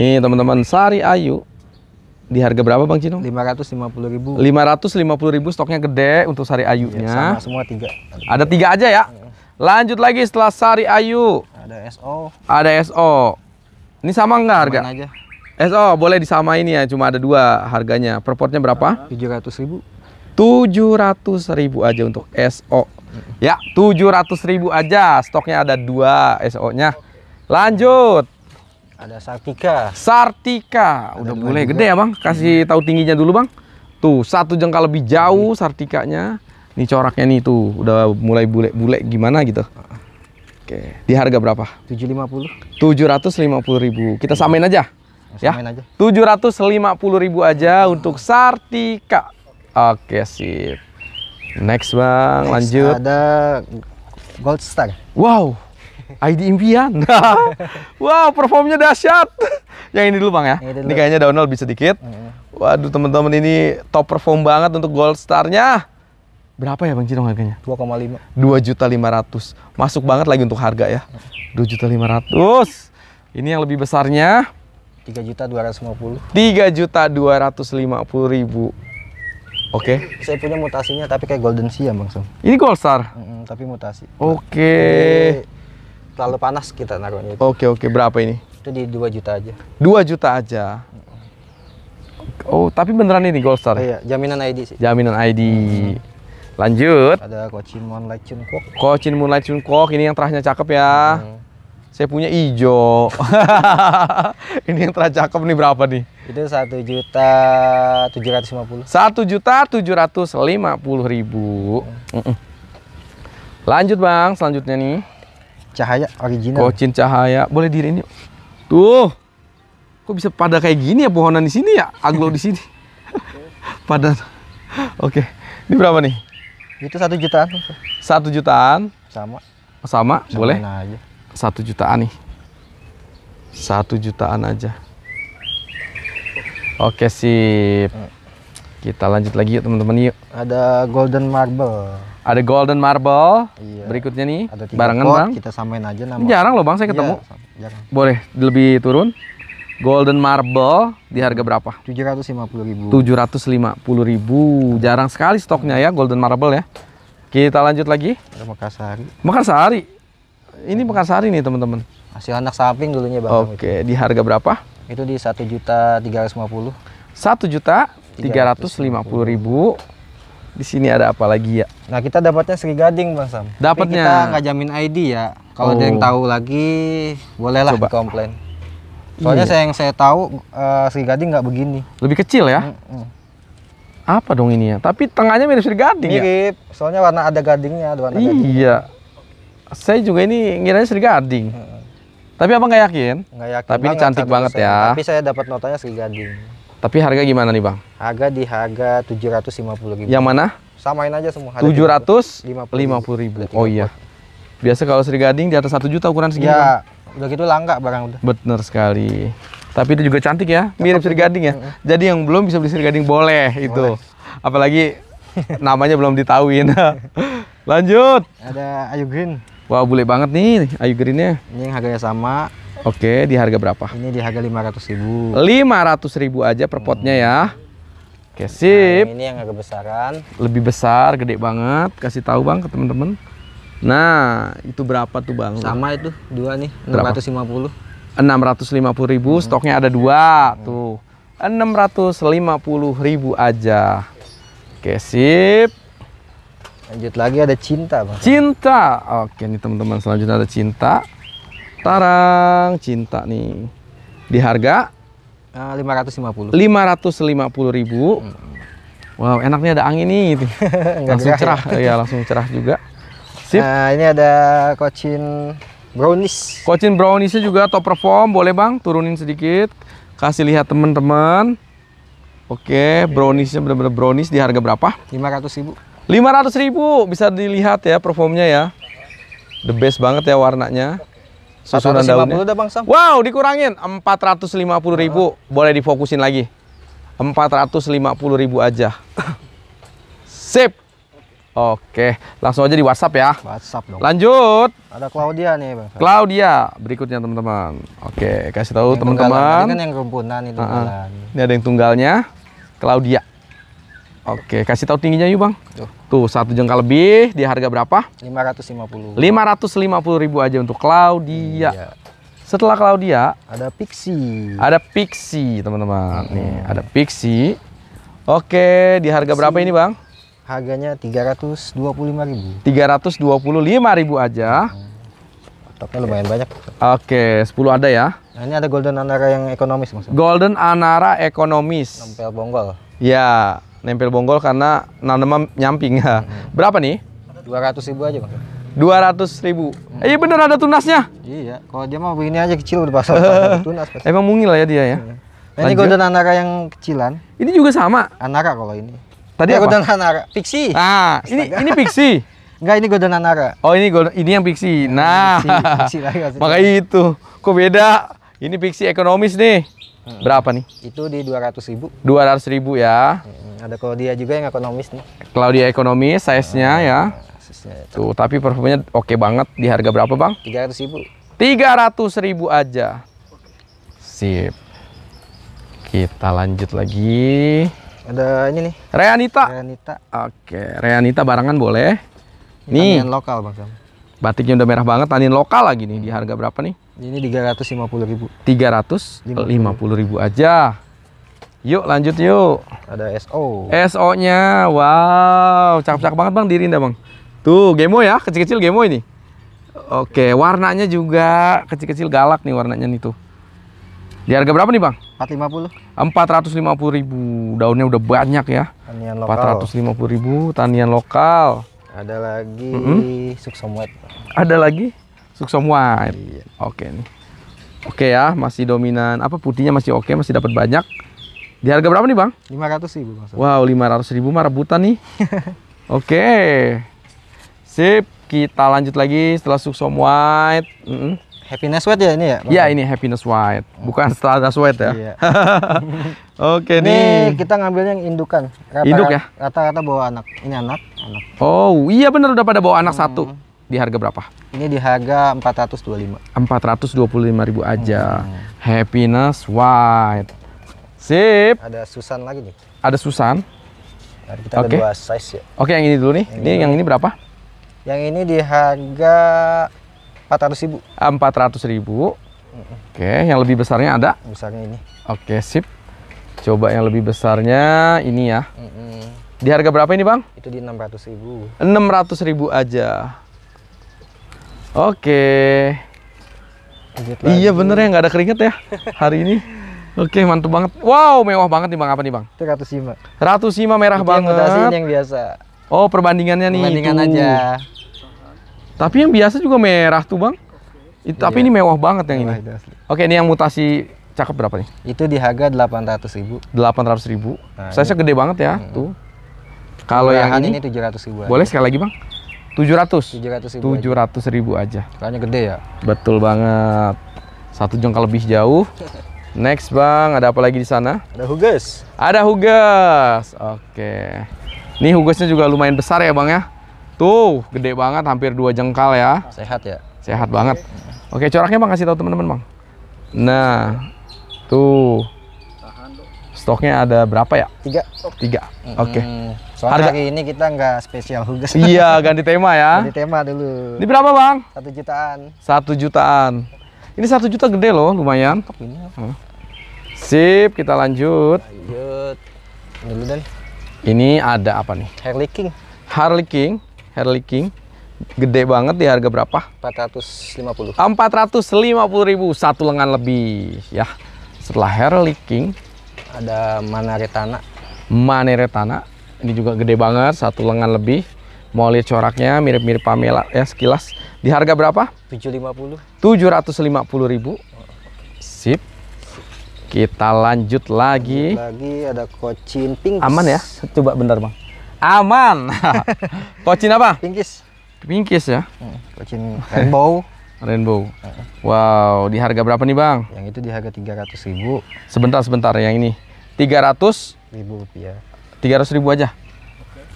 Nih teman-teman Sari Ayu di harga berapa Bang Cino? 550 ribu. 550 ribu stoknya gede untuk Sari Ayunya. Ya, sama semua tiga. Ada tiga aja ya? Lanjut lagi setelah Sari Ayu. Ada SO. Ada SO. Ini sama nggak harga? Aja. SO boleh disamain ya, cuma ada dua harganya. Proportnya berapa? Tujuh ratus ribu. Tujuh ratus ribu aja untuk SO. Ya, tujuh ratus ribu aja. Stoknya ada dua SO-nya. Lanjut. Ada Sartika. Sartika. Udah mulai gede ya bang. Kasih hmm. tahu tingginya dulu bang. Tuh satu jengkal lebih jauh Sartikanya. Ini coraknya nih tuh udah mulai bule-bule gimana gitu. Oke, di harga berapa? 750. 750 ribu. Kita iya. samain aja. Ya, samain aja. 750 ribu aja untuk Sartika. Oke, sip. Next bang, Next lanjut. Ada Gold Star. Wow, ID impian. wow, performnya dahsyat. Yang ini dulu bang ya. Ini, ini kayaknya download lebih sedikit. Iya. Waduh teman-teman ini top perform banget untuk Gold Starnya. Berapa ya Bang Cino harganya? 2,5. 2 juta 500. Masuk banget lagi untuk harga ya. 2 juta 500. Ini yang lebih besarnya 3 juta 250. 3 juta 250 ribu. Oke. Okay. Saya punya mutasinya tapi kayak Golden Sea ya, Bang Sum. Ini Gold Star? Mm -mm, tapi mutasi. Oke. Okay. terlalu panas kita naruhnya Oke Oke okay, oke, okay. berapa ini? Itu di 2 juta aja. 2 juta aja. Oh, tapi beneran ini Gold Star? Oh, iya, jaminan ID sih. Jaminan ID. Hmm. Lanjut. Ada Kochin Moonlight Chunkok. Kochin Moonlight kok ini yang terasnya cakep ya. Hmm. Saya punya ijo. ini yang terah cakep nih berapa nih? Itu satu juta tujuh ratus lima puluh. Satu juta tujuh ratus lima puluh ribu. Hmm. Lanjut bang, selanjutnya nih. Cahaya original. Kocin cahaya, boleh diri ini Tuh, kok bisa pada kayak gini ya pohonan di sini ya? Aglo di sini. pada. Oke, okay. ini berapa nih? Itu satu jutaan. Satu jutaan. Sama. Sama, Sama boleh. Satu jutaan nih. Satu jutaan aja. Oke sip. Kita lanjut lagi yuk teman-teman yuk. Ada golden marble. Ada golden marble. Iya. Berikutnya nih. Ada barengan bang. Kita samain aja nama. Jarang loh bang saya iya, ketemu. Iya, jarang. Boleh lebih turun? Golden Marble di harga berapa? 750.000. 750.000. Jarang sekali stoknya ya Golden Marble ya. Kita lanjut lagi. Ada Mekarsari. Mekarsari. Ini Mekarsari nih teman-teman. Masih anak samping dulunya Bang. Oke, di harga berapa? Itu di satu juta puluh. Satu juta puluh ribu. Di sini ada apa lagi ya? Nah, kita dapatnya Sri Gading, Bang Sam. Dapatnya. kita nggak jamin ID ya. Kalau oh. ada yang oh. tahu lagi, bolehlah Coba. dikomplain. Soalnya iya. saya yang saya tahu uh, Sri Gading nggak begini. Lebih kecil ya? Mm -mm. Apa dong ini ya? Tapi tengahnya mirip Sri Gading ya? Mirip. Soalnya warna ada gadingnya, ada warna Iya. Gadingnya. Saya juga ini ngiranya Sri Gading. Mm -mm. Tapi apa nggak yakin? Nggak yakin. Tapi banget, ini cantik banget saya. ya. Tapi saya dapat notanya Sri Gading. Tapi harga gimana nih bang? Harga di harga tujuh ratus lima puluh ribu. Yang mana? Samain aja semua. Tujuh ratus lima puluh ribu. Oh iya. Biasa kalau Sri Gading di atas satu juta ukuran segini. Ya, kan? udah gitu langka barang udah. Bener sekali. Tapi itu juga cantik ya, mirip Sri Gading ya. Jadi yang belum bisa beli Sri Gading boleh itu. Boleh. Apalagi namanya belum ditahuin. Lanjut. Ada Ayu Green. Wah, boleh banget nih Ayu Greennya. Ini yang harganya sama. Oke, di harga berapa? Ini di harga ratus ribu. ratus ribu aja per potnya ya. Oke, nah, sip. Nah, ini yang agak besaran. Lebih besar, gede banget. Kasih tahu Bang ke teman-teman. Nah, itu berapa tuh Bang? Sama itu, dua nih, 650. Berapa? 650 ribu, hmm. stoknya ada dua hmm. tuh. 650 ribu aja. Oke, sip. Lanjut lagi ada cinta, Bang. Cinta. Oke, nih teman-teman, selanjutnya ada cinta. Tarang, cinta nih. Di harga ah, ratus 550. 550 ribu. Hmm. Wow, enaknya ada angin nih. Gitu. langsung ya? cerah. ya, langsung cerah juga. Sip. Nah, ini ada kocin Brownies. Kocin Browniesnya juga top perform, boleh Bang turunin sedikit. Kasih lihat teman-teman. Oke, browniesnya benar-benar brownies di harga berapa? lima ratus ribu. lima ratus ribu, bisa dilihat ya performnya ya. The best banget ya warnanya. Susunan daunnya. Udah bang Sam. Wow, dikurangin puluh ribu. Boleh difokusin lagi. empat ratus lima puluh ribu aja. Sip. Oke, langsung aja di WhatsApp ya. WhatsApp dong. Lanjut. Ada Claudia nih, Bang. Claudia, berikutnya teman-teman. Oke, kasih tahu teman-teman. Ini kan yang rumpunan itu. Uh -uh. Ini ada yang tunggalnya, Claudia. Oke, kasih tahu tingginya yuk bang. Tuh. Tuh, satu jengkal lebih di harga berapa? 550. 550 ribu aja untuk Claudia. Iya. Setelah Claudia. Ada Pixi. Ada Pixi teman-teman. Hmm. Nih, ada Pixi. Oke, di harga Pixie. berapa ini bang? Harganya tiga ratus dua puluh lima 325.000. 325.000 aja. Hmm. Stoknya lumayan okay. banyak. Oke, okay, 10 ada ya. Nah, ini ada Golden Anara yang ekonomis maksudnya. Golden Anara ekonomis. Nempel bonggol. Ya, nempel bonggol karena nanam nyamping ya. Hmm. Berapa nih? Dua ratus ribu aja, Bang. 200 ribu. Hmm. Eh, iya bener ada tunasnya. Iya, kalau dia mau begini aja kecil udah pasal tunas. Pasti. Emang mungil lah ya dia ya. Nah, ini Golden Anara yang kecilan. Ini juga sama. Anara kalau ini. Tadi ya, apa? Golden Hanara. Pixie. Ah, ini ini Pixie. Enggak, ini Golden Hanara. Oh, ini golden, ini yang Pixie. Iya, nah. Pixie, Pixie lagi Makanya itu. Kok beda? Ini Pixie ekonomis nih. Hmm. Berapa nih? Itu di ratus ribu. ratus ribu ya. Hmm, ada dia juga yang ekonomis nih. Claudia ekonomis, size-nya hmm. ya. Size Tuh, tapi performanya oke banget. Di harga berapa, Bang? ratus ribu. 300 ribu aja. Sip. Kita lanjut lagi. Ada ini nih. Reanita. Reanita. Oke, Reanita barangan boleh. Ini tanian lokal, Bang Sam. Batiknya udah merah banget, tanian lokal lagi nih. Di harga berapa nih? Ini tiga ratus lima puluh ribu aja. Yuk lanjut yuk. Ada SO. SO-nya. Wow, cakep-cakep banget Bang Dirinda, Bang. Tuh, Gemo ya, kecil-kecil Gemo ini. Oke, warnanya juga kecil-kecil galak nih warnanya nih tuh. Di harga berapa nih, Bang? 450? 450 ribu. Daunnya udah banyak ya. Tanian lokal. 450 ribu tanian lokal. Ada lagi mm -hmm. suksom white. Ada lagi suksom white. Iya. Oke nih. Oke ya, masih dominan. Apa putihnya masih oke, masih dapat banyak. Di harga berapa nih, Bang? 500 ribu maksudnya. Wow, 500 ribu mah rebutan nih. oke. Sip, kita lanjut lagi setelah suksom white. Mm -hmm. Happiness White ya ini ya? Iya ini Happiness White, bukan Stardust White ya. Iya. Oke nih. Ini kita ngambil yang indukan. Rata, Induk ya? Rata-rata bawa anak. Ini anak, anak. Oh iya benar udah pada bawa anak hmm. satu. Di harga berapa? Ini di harga 425. 425 ribu aja. Hmm. Happiness White. Sip. Ada Susan lagi nih. Ada Susan. Nah, kita okay. ada dua size ya. Oke, okay, yang ini dulu nih. ini yang ini berapa? Yang ini di harga 400 ribu. 400 ribu. Oke, yang lebih besarnya ada? Besarnya ini. Oke, sip. Coba yang lebih besarnya ini ya. Di harga berapa ini, Bang? Itu di 600 ribu. 600 ribu aja. Oke. Iya bener ya, nggak ada keringet ya hari ini. Oke, mantu banget. Wow, mewah banget nih Bang. Apa nih Bang? Itu ratus Sima merah Itu banget. Yang, yang biasa. Oh, perbandingannya nih. Perbandingan itu. aja. Tapi yang biasa juga merah tuh bang. Itu, iya. Tapi ini mewah banget yang ini. Oke ini yang mutasi cakep berapa nih? Itu di harga ratus ribu. Delapan ratus ribu. Nah, Saya gede banget ya hmm. tuh. Kalau yang ini, tujuh ratus ribu. Aja. Boleh sekali lagi bang? Tujuh ratus. Tujuh ratus ribu aja. Kayaknya gede ya. Betul banget. Satu jongkal lebih jauh. Next bang, ada apa lagi di sana? Ada hugas. Ada hugas. Oke. Ini hugasnya juga lumayan besar ya bang ya. Tuh, gede banget, hampir dua jengkal ya. Sehat ya? Sehat banget. Oke, coraknya Bang, kasih tahu teman-teman Bang. Nah, tuh. Stoknya ada berapa ya? Tiga. Tiga, oke. Hmm, okay. Harga... hari ini kita nggak spesial hugas. Iya, ganti tema ya. Ganti tema dulu. Ini berapa Bang? Satu jutaan. Satu jutaan. Ini satu juta gede loh, lumayan. Hmm. Sip, kita lanjut. Lanjut. Ini dulu Ini ada apa nih? Harley King. Harley King. Harley King gede banget di harga berapa? 450. 450 ribu satu lengan lebih ya. Setelah Harley King ada Maneretana. Maneretana ini juga gede banget satu lengan lebih. Mau lihat coraknya mirip-mirip Pamela ya sekilas. Di harga berapa? 750. 750 ribu. Sip. Kita lanjut lagi. Lanjut lagi ada Cochin Pink. Aman ya? Coba bentar, Bang. Aman. Kocin apa? pinkies pinkies ya. Hmm, kocin rainbow. Rainbow. Hmm. Wow, di harga berapa nih bang? Yang itu di harga tiga ratus ribu. Sebentar sebentar, yang ini tiga ratus ribu rupiah. tiga ratus ribu aja.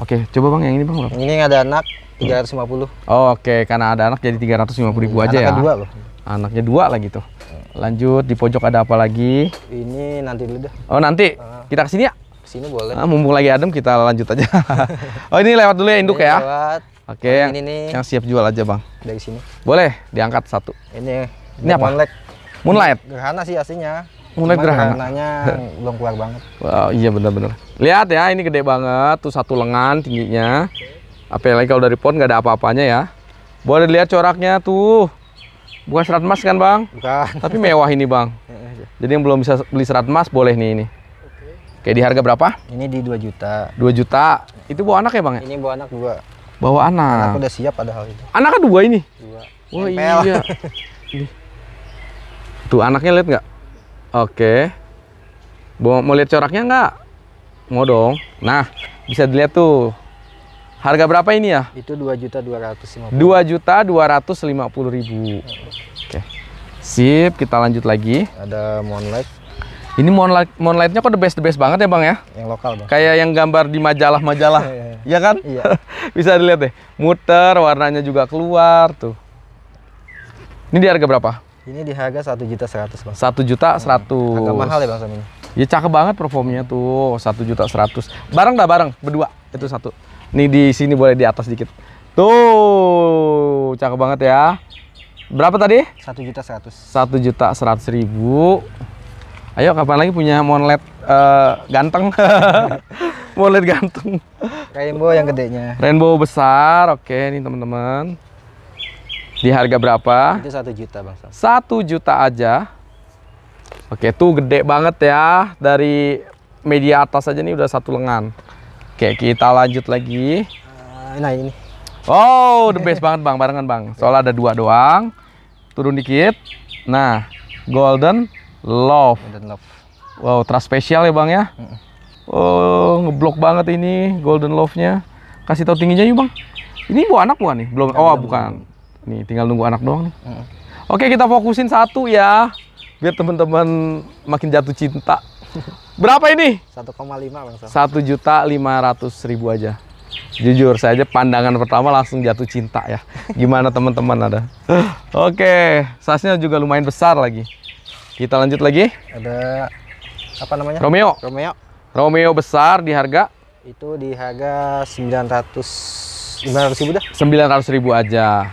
Oke, coba bang yang ini bang. Berapa? Ini yang ada anak tiga ratus lima puluh oh, Oke, karena ada anak jadi tiga ratus lima puluh ribu aja anaknya ya. Anaknya dua loh. Anaknya dua lagi tuh. Hmm. Lanjut di pojok ada apa lagi? Ini nanti dulu deh. Oh nanti ah. kita kesini ya sini boleh. Nah, mumpung lagi adem kita lanjut aja. oh ini lewat dulu ya induk ini ya. Lewat. Oke, yang, ini yang siap jual aja bang. Dari sini. Boleh diangkat satu. Ini. Ini apa? Moonlight. Moonlight. Gerhana sih aslinya. Moonlight Cuma gerhana. Gerhananya belum keluar banget. Wow, iya benar-benar. Lihat ya, ini gede banget. Tuh satu lengan tingginya. apa lagi kalau dari pohon nggak ada apa-apanya ya. Boleh lihat coraknya tuh. Bukan serat emas kan bang? Bukan. Tapi mewah ini bang. Iya, iya. Jadi yang belum bisa beli serat emas boleh nih ini. Oke, di harga berapa? Ini di 2 juta. 2 juta. Itu bawa anak ya, Bang? Ya? Ini bawa anak dua. Bawa anak. Anak udah siap padahal itu. Anaknya dua ini? Dua. Wah, dia. iya. Tuh anaknya lihat nggak? Oke. Mau, mau lihat coraknya nggak? Mau dong. Nah, bisa dilihat tuh. Harga berapa ini ya? Itu dua juta dua ratus lima puluh. Dua juta dua ratus lima puluh ribu. Hmm. Oke. Sip, kita lanjut lagi. Ada Moonlight. Ini moonlight moonlightnya kok the best the best banget ya bang ya? Yang lokal bang. Kayak yang gambar di majalah-majalah, ya kan? Iya. Bisa dilihat deh, muter, warnanya juga keluar tuh. Ini di harga berapa? Ini di harga satu juta seratus bang. Satu juta iya. seratus. Agak mahal ya bang sama ini. Ya cakep banget performnya tuh satu juta seratus. Barang dah barang, berdua itu satu. Nih di sini boleh di atas dikit. Tuh cakep banget ya. Berapa tadi? Satu juta seratus. Satu juta seratus ribu. Ayo kapan lagi punya monlet uh, eh, ganteng. monlet ganteng. Rainbow yang gedenya. Rainbow besar. Oke, ini teman-teman. Di harga berapa? Itu satu juta, Bang. Satu juta aja. Oke, itu gede banget ya. Dari media atas aja nih udah satu lengan. Oke, kita lanjut lagi. Ah, nah, ini. Oh, the best banget, Bang. Barengan, Bang. Soalnya ada dua doang. Turun dikit. Nah, golden Love. Golden Love. Wow, trust spesial ya bang ya. Oh, ngeblok banget ini Golden Love-nya. Kasih tahu tingginya yuk bang. Ini bu anak bukan nih? Belum. oh, bukan. Nih, tinggal nunggu anak doang nih. Mm. Oke, kita fokusin satu ya. Biar teman-teman makin jatuh cinta. Berapa ini? 1,5 bang. Satu juta lima ratus ribu aja. Jujur, saya aja pandangan pertama langsung jatuh cinta ya. Gimana teman-teman ada? Oke, sasnya juga lumayan besar lagi. Kita lanjut lagi. Ada apa namanya? Romeo. Romeo. Romeo besar di harga? Itu di harga 900 900 ribu dah. 900 ribu aja.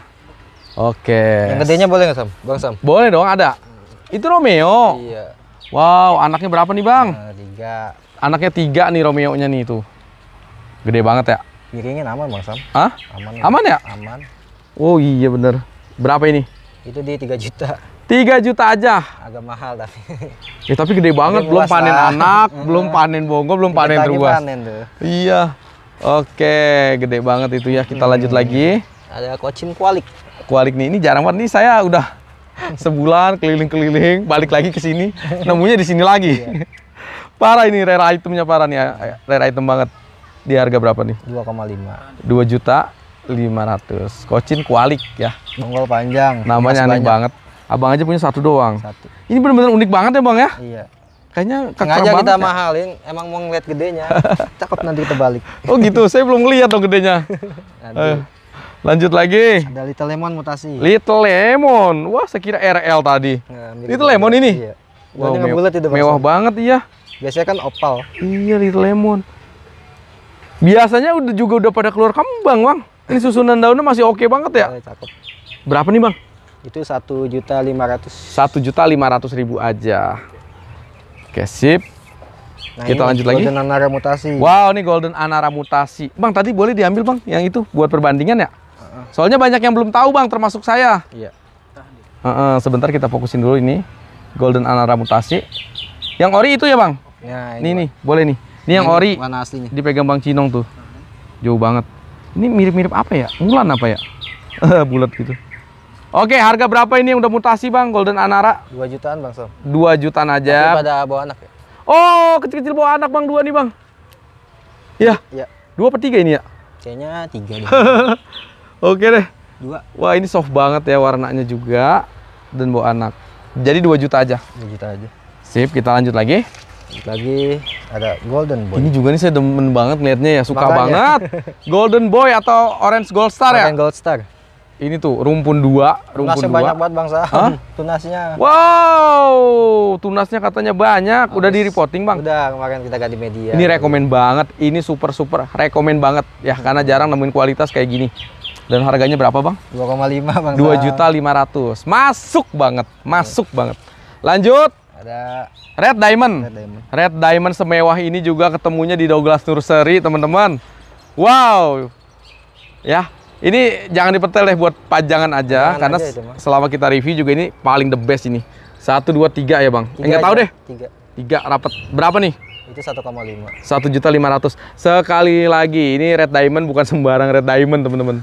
Oke. Okay. Yang gedenya boleh nggak Sam? Bang Sam? Boleh dong, ada. Hmm. Itu Romeo. Iya. Wow, anaknya berapa nih Bang? Nah, tiga. Anaknya tiga nih Romeo-nya nih itu. Gede banget ya? Miringin aman Bang Sam. Hah? Aman. Aman ya? Aman. Oh iya bener. Berapa ini? Itu di 3 juta. 3 juta aja. Agak mahal tapi. Ya tapi gede banget, belum panen lah. anak, belum panen bonggo, belum panen panen ruas. Panen tuh. Iya. Oke, gede banget itu ya. Kita hmm. lanjut lagi. Ada kocin kualik. Kualik nih, ini jarang banget nih saya udah sebulan keliling-keliling, balik lagi ke sini, nemunya di sini lagi. Iya. parah ini rare itemnya parah nih, rare item banget. Di harga berapa nih? 2,5. Dua juta lima ratus. Kocin kualik ya. Nongol panjang. Namanya aneh banget. Abang aja punya satu doang. Satu. Ini benar-benar unik banget ya, Bang ya? Iya. Kayaknya aja kita ya? mahalin, emang mau ngeliat gedenya. Cakep nanti kita balik. Oh gitu, saya belum lihat dong gedenya. eh, lanjut lagi. Ada Little Lemon mutasi. Little Lemon. Wah, saya kira RL tadi. Nah, Little Lemon ini. Iya. Wow, mew itu mewah banget iya. Biasanya kan opal. Iya, Little Lemon. Biasanya udah juga udah pada keluar kembang, Bang. Ini susunan daunnya masih oke okay banget ya? Iya, cakep. Berapa nih, Bang? Itu satu juta lima ratus. Satu juta lima ratus ribu aja. Oke sip. Nah, kita lanjut lagi. Golden Anara mutasi. Wow, ini Golden Anara mutasi. Bang, tadi boleh diambil bang, yang itu buat perbandingan ya? Uh -uh. Soalnya banyak yang belum tahu bang, termasuk saya. Iya. Uh -uh, sebentar kita fokusin dulu ini Golden Anara mutasi. Yang ori itu ya bang? Ya. Ini, nih, boleh nih. Ini, yang ori. Warna aslinya. Dipegang bang Cinong tuh. Jauh banget. Ini mirip-mirip apa ya? Mulan apa ya? Bulat gitu. Oke, harga berapa ini yang udah mutasi Bang Golden Anara? 2 jutaan Bang Sob. 2 jutaan aja. Tapi pada bawa anak ya. Oh, kecil-kecil bawa anak Bang dua nih Bang. Iya. Iya. Dua per tiga ini ya? Kayaknya tiga deh. Oke deh. Dua. Wah, ini soft banget ya warnanya juga dan bawa anak. Jadi dua juta aja. Dua juta aja. Sip, kita lanjut lagi. Lanjut lagi ada Golden Boy. Ini juga nih saya demen banget ngeliatnya ya, suka Makanya. banget. Golden Boy atau Orange Gold Star Orange ya? Orange Gold Star ini tuh rumpun dua, rumpun tunasnya dua. banyak banget bang Tunasnya. Wow, tunasnya katanya banyak. Udah di reporting bang. Udah kemarin kita ganti media. Ini rekomend banget. Ini super super rekomend banget ya karena jarang nemuin kualitas kayak gini. Dan harganya berapa bang? 2,5 bang. Dua juta lima ratus. Masuk banget, masuk banget. Lanjut. Ada Red Diamond. Red Diamond. Red Diamond semewah ini juga ketemunya di Douglas Nursery teman-teman. Wow. Ya, ini jangan dipetel deh buat pajangan aja jangan karena aja itu, selama kita review juga ini paling the best ini. Satu dua tiga ya bang. Enggak eh, aja. tahu deh. Tiga. Tiga rapat berapa nih? Itu 1,5. Satu juta lima ratus. Sekali lagi ini red diamond bukan sembarang red diamond teman-teman.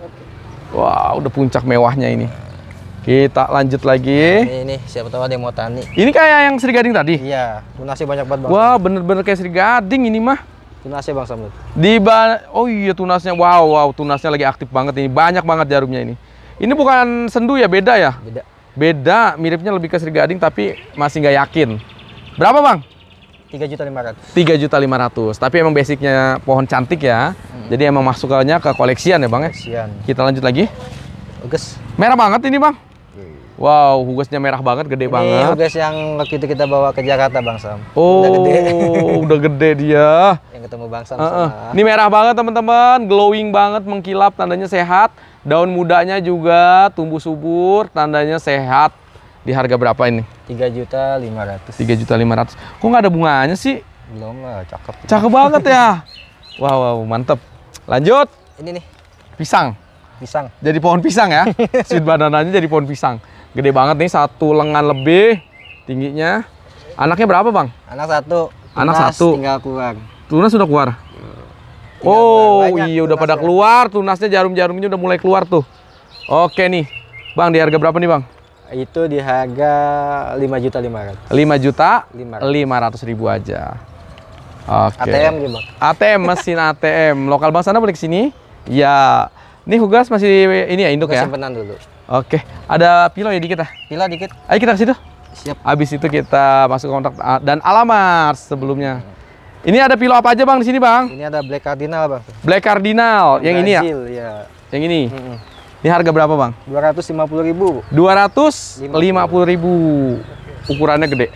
wow, udah puncak mewahnya ini. Kita lanjut lagi. Nah, ini, ini siapa tahu ada yang mau tani. Ini kayak yang Sri Gading tadi. Iya, lunasnya banyak banget. Bang. Wah bener-bener kayak Sri Gading ini mah. Tunasnya Bang Samud. Di oh iya tunasnya. Wow, wow, tunasnya lagi aktif banget ini. Banyak banget jarumnya ini. Ini bukan sendu ya, beda ya? Beda. Beda, miripnya lebih ke serigading tapi masih nggak yakin. Berapa, Bang? tiga juta lima ratus juta lima tapi emang basicnya pohon cantik ya hmm. jadi emang masuknya ke koleksian ya bang ya koleksian kita lanjut lagi Bagus. merah banget ini bang Wow, hugasnya merah banget, gede ini banget. Ini hugas yang waktu kita bawa ke Jakarta, Bang Sam. Oh, udah gede, udah gede dia. Yang ketemu Bang Sam uh -uh. Ini merah banget, teman-teman. Glowing banget, mengkilap, tandanya sehat. Daun mudanya juga tumbuh subur, tandanya sehat. Di harga berapa ini? Tiga juta lima ratus. Tiga juta lima ratus. Kok nggak ada bunganya sih? Belum lah, cakep. Cakep banget ya. Wow, wow, mantep. Lanjut. Ini nih. Pisang. Pisang. Jadi pohon pisang ya. Sweet banananya jadi pohon pisang. Gede banget nih, satu lengan lebih tingginya. Anaknya berapa, Bang? Anak satu. Tunas Anak satu. Tinggal keluar. Tunas sudah keluar. Tinggal oh, keluar iya udah pada keluar, tunasnya jarum-jarumnya udah mulai keluar tuh. Oke nih. Bang, di harga berapa nih, Bang? Itu di harga lima juta lima 500. Lima juta Lima ratus ribu aja. Oke. ATM gimana? ATM mesin ATM. Lokal Bang sana balik sini. Ya, ini Hugas masih ini ya induk Hugas ya. Simpenan dulu. Oke, ada pilo ya dikit ah. Pilo dikit. Ayo kita ke situ. Siap. Habis itu kita masuk kontak ah, dan alamat sebelumnya. Ini ada pilo apa aja bang di sini bang? Ini ada black cardinal bang. Black cardinal, yang Brazil, ini ya? ya. Yang ini. Mm Ini harga berapa bang? Dua ratus lima puluh ribu. Dua ratus lima puluh ribu. Ukurannya gede.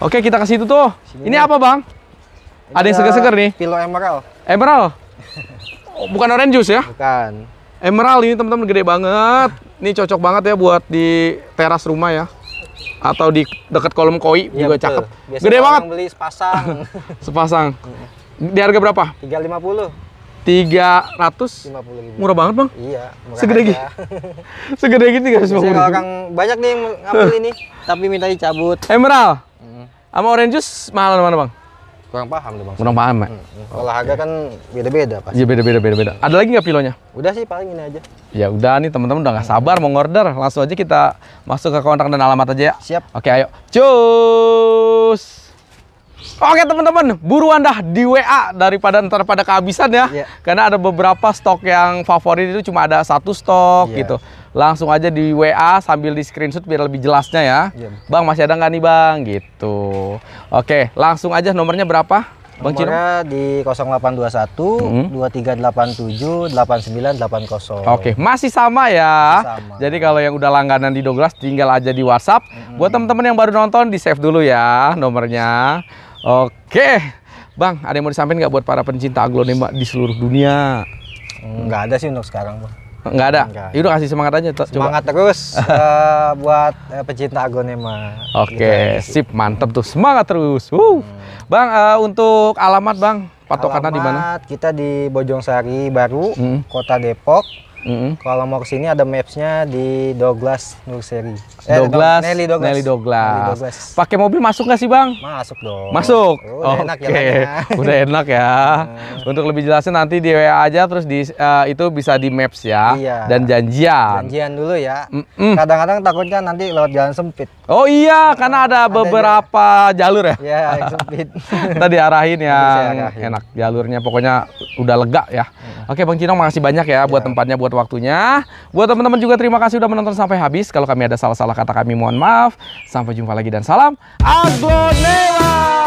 Oke kita ke situ tuh. Sini ini apa bang? Ini ada yang seger-seger nih. Pilo emerald. Emerald. Bukan orange juice ya? Bukan. Emerald ini teman-teman gede banget. Ini cocok banget ya buat di teras rumah ya. Atau di dekat kolom koi ya, juga betul. cakep. Biasanya gede banget. beli sepasang. sepasang. Di harga berapa? 350. 300 ribu. Murah banget, Bang. Iya, murah. Segede gini. Segede gini 350. Kalau kang banyak nih ngambil ini, tapi minta dicabut. Emerald. Hmm. orange juice mahal mana, Bang? Kurang paham nih bang. Kurang paham ya. Hmm. Olahraga kan beda-beda pasti. Iya beda-beda beda-beda. Hmm. Ada lagi nggak pilonya? Udah sih paling ini aja. Ya udah nih teman-teman udah nggak sabar mau ngorder Langsung aja kita masuk ke kontak dan alamat aja ya. Siap. Oke ayo. Cus. Oke teman-teman, buruan dah di WA daripada ntar pada kehabisan ya. Yeah. Karena ada beberapa stok yang favorit itu cuma ada satu stok yeah. gitu langsung aja di WA sambil di screenshot biar lebih jelasnya ya. Yeah. Iya, bang masih ada nggak nih bang gitu. Oke langsung aja nomornya berapa? Bang Cino? di 0821 2387 8980. Oke, masih sama ya. Masih sama. Jadi kalau yang udah langganan di Douglas tinggal aja di WhatsApp. Hmm. Buat teman-teman yang baru nonton di save dulu ya nomornya. Oke. Bang, ada yang mau disampaikan nggak buat para pencinta aglonema di seluruh dunia? Nggak ada sih untuk sekarang, Bang. Enggak ada. Enggak. Yaudah kasih semangat aja. Semangat terus uh, buat uh, pecinta Agonema. Oke, gitu sip, mantep tuh. Semangat terus. Uh, Hmm. Bang, uh, untuk alamat bang, patokannya di mana? Kita di Bojongsari Baru, hmm. Kota Depok. Mm -hmm. Kalau mau kesini ada mapsnya di Douglas Nursery. Eh, Douglas, Nelly Douglas. Nelly Douglas. Nelly Douglas. Pakai mobil masuk nggak sih bang? Masuk dong. Masuk. Udah Oke. Okay. Udah enak ya. Nah. Untuk lebih jelasnya nanti di WA aja, terus di uh, itu bisa di maps ya. Iya. Dan janjian. Janjian dulu ya. Kadang-kadang mm -mm. takutnya nanti lewat jalan sempit. Oh iya, karena nah, ada beberapa jalur ya. Iya, sempit. Kita diarahin ya. enak jalurnya. Pokoknya udah lega ya. Mm. Oke, okay, Bang Cino, makasih banyak ya, ya. buat iya. tempatnya, buat buat waktunya. Buat teman-teman juga terima kasih sudah menonton sampai habis. Kalau kami ada salah-salah kata kami mohon maaf. Sampai jumpa lagi dan salam Aglonema.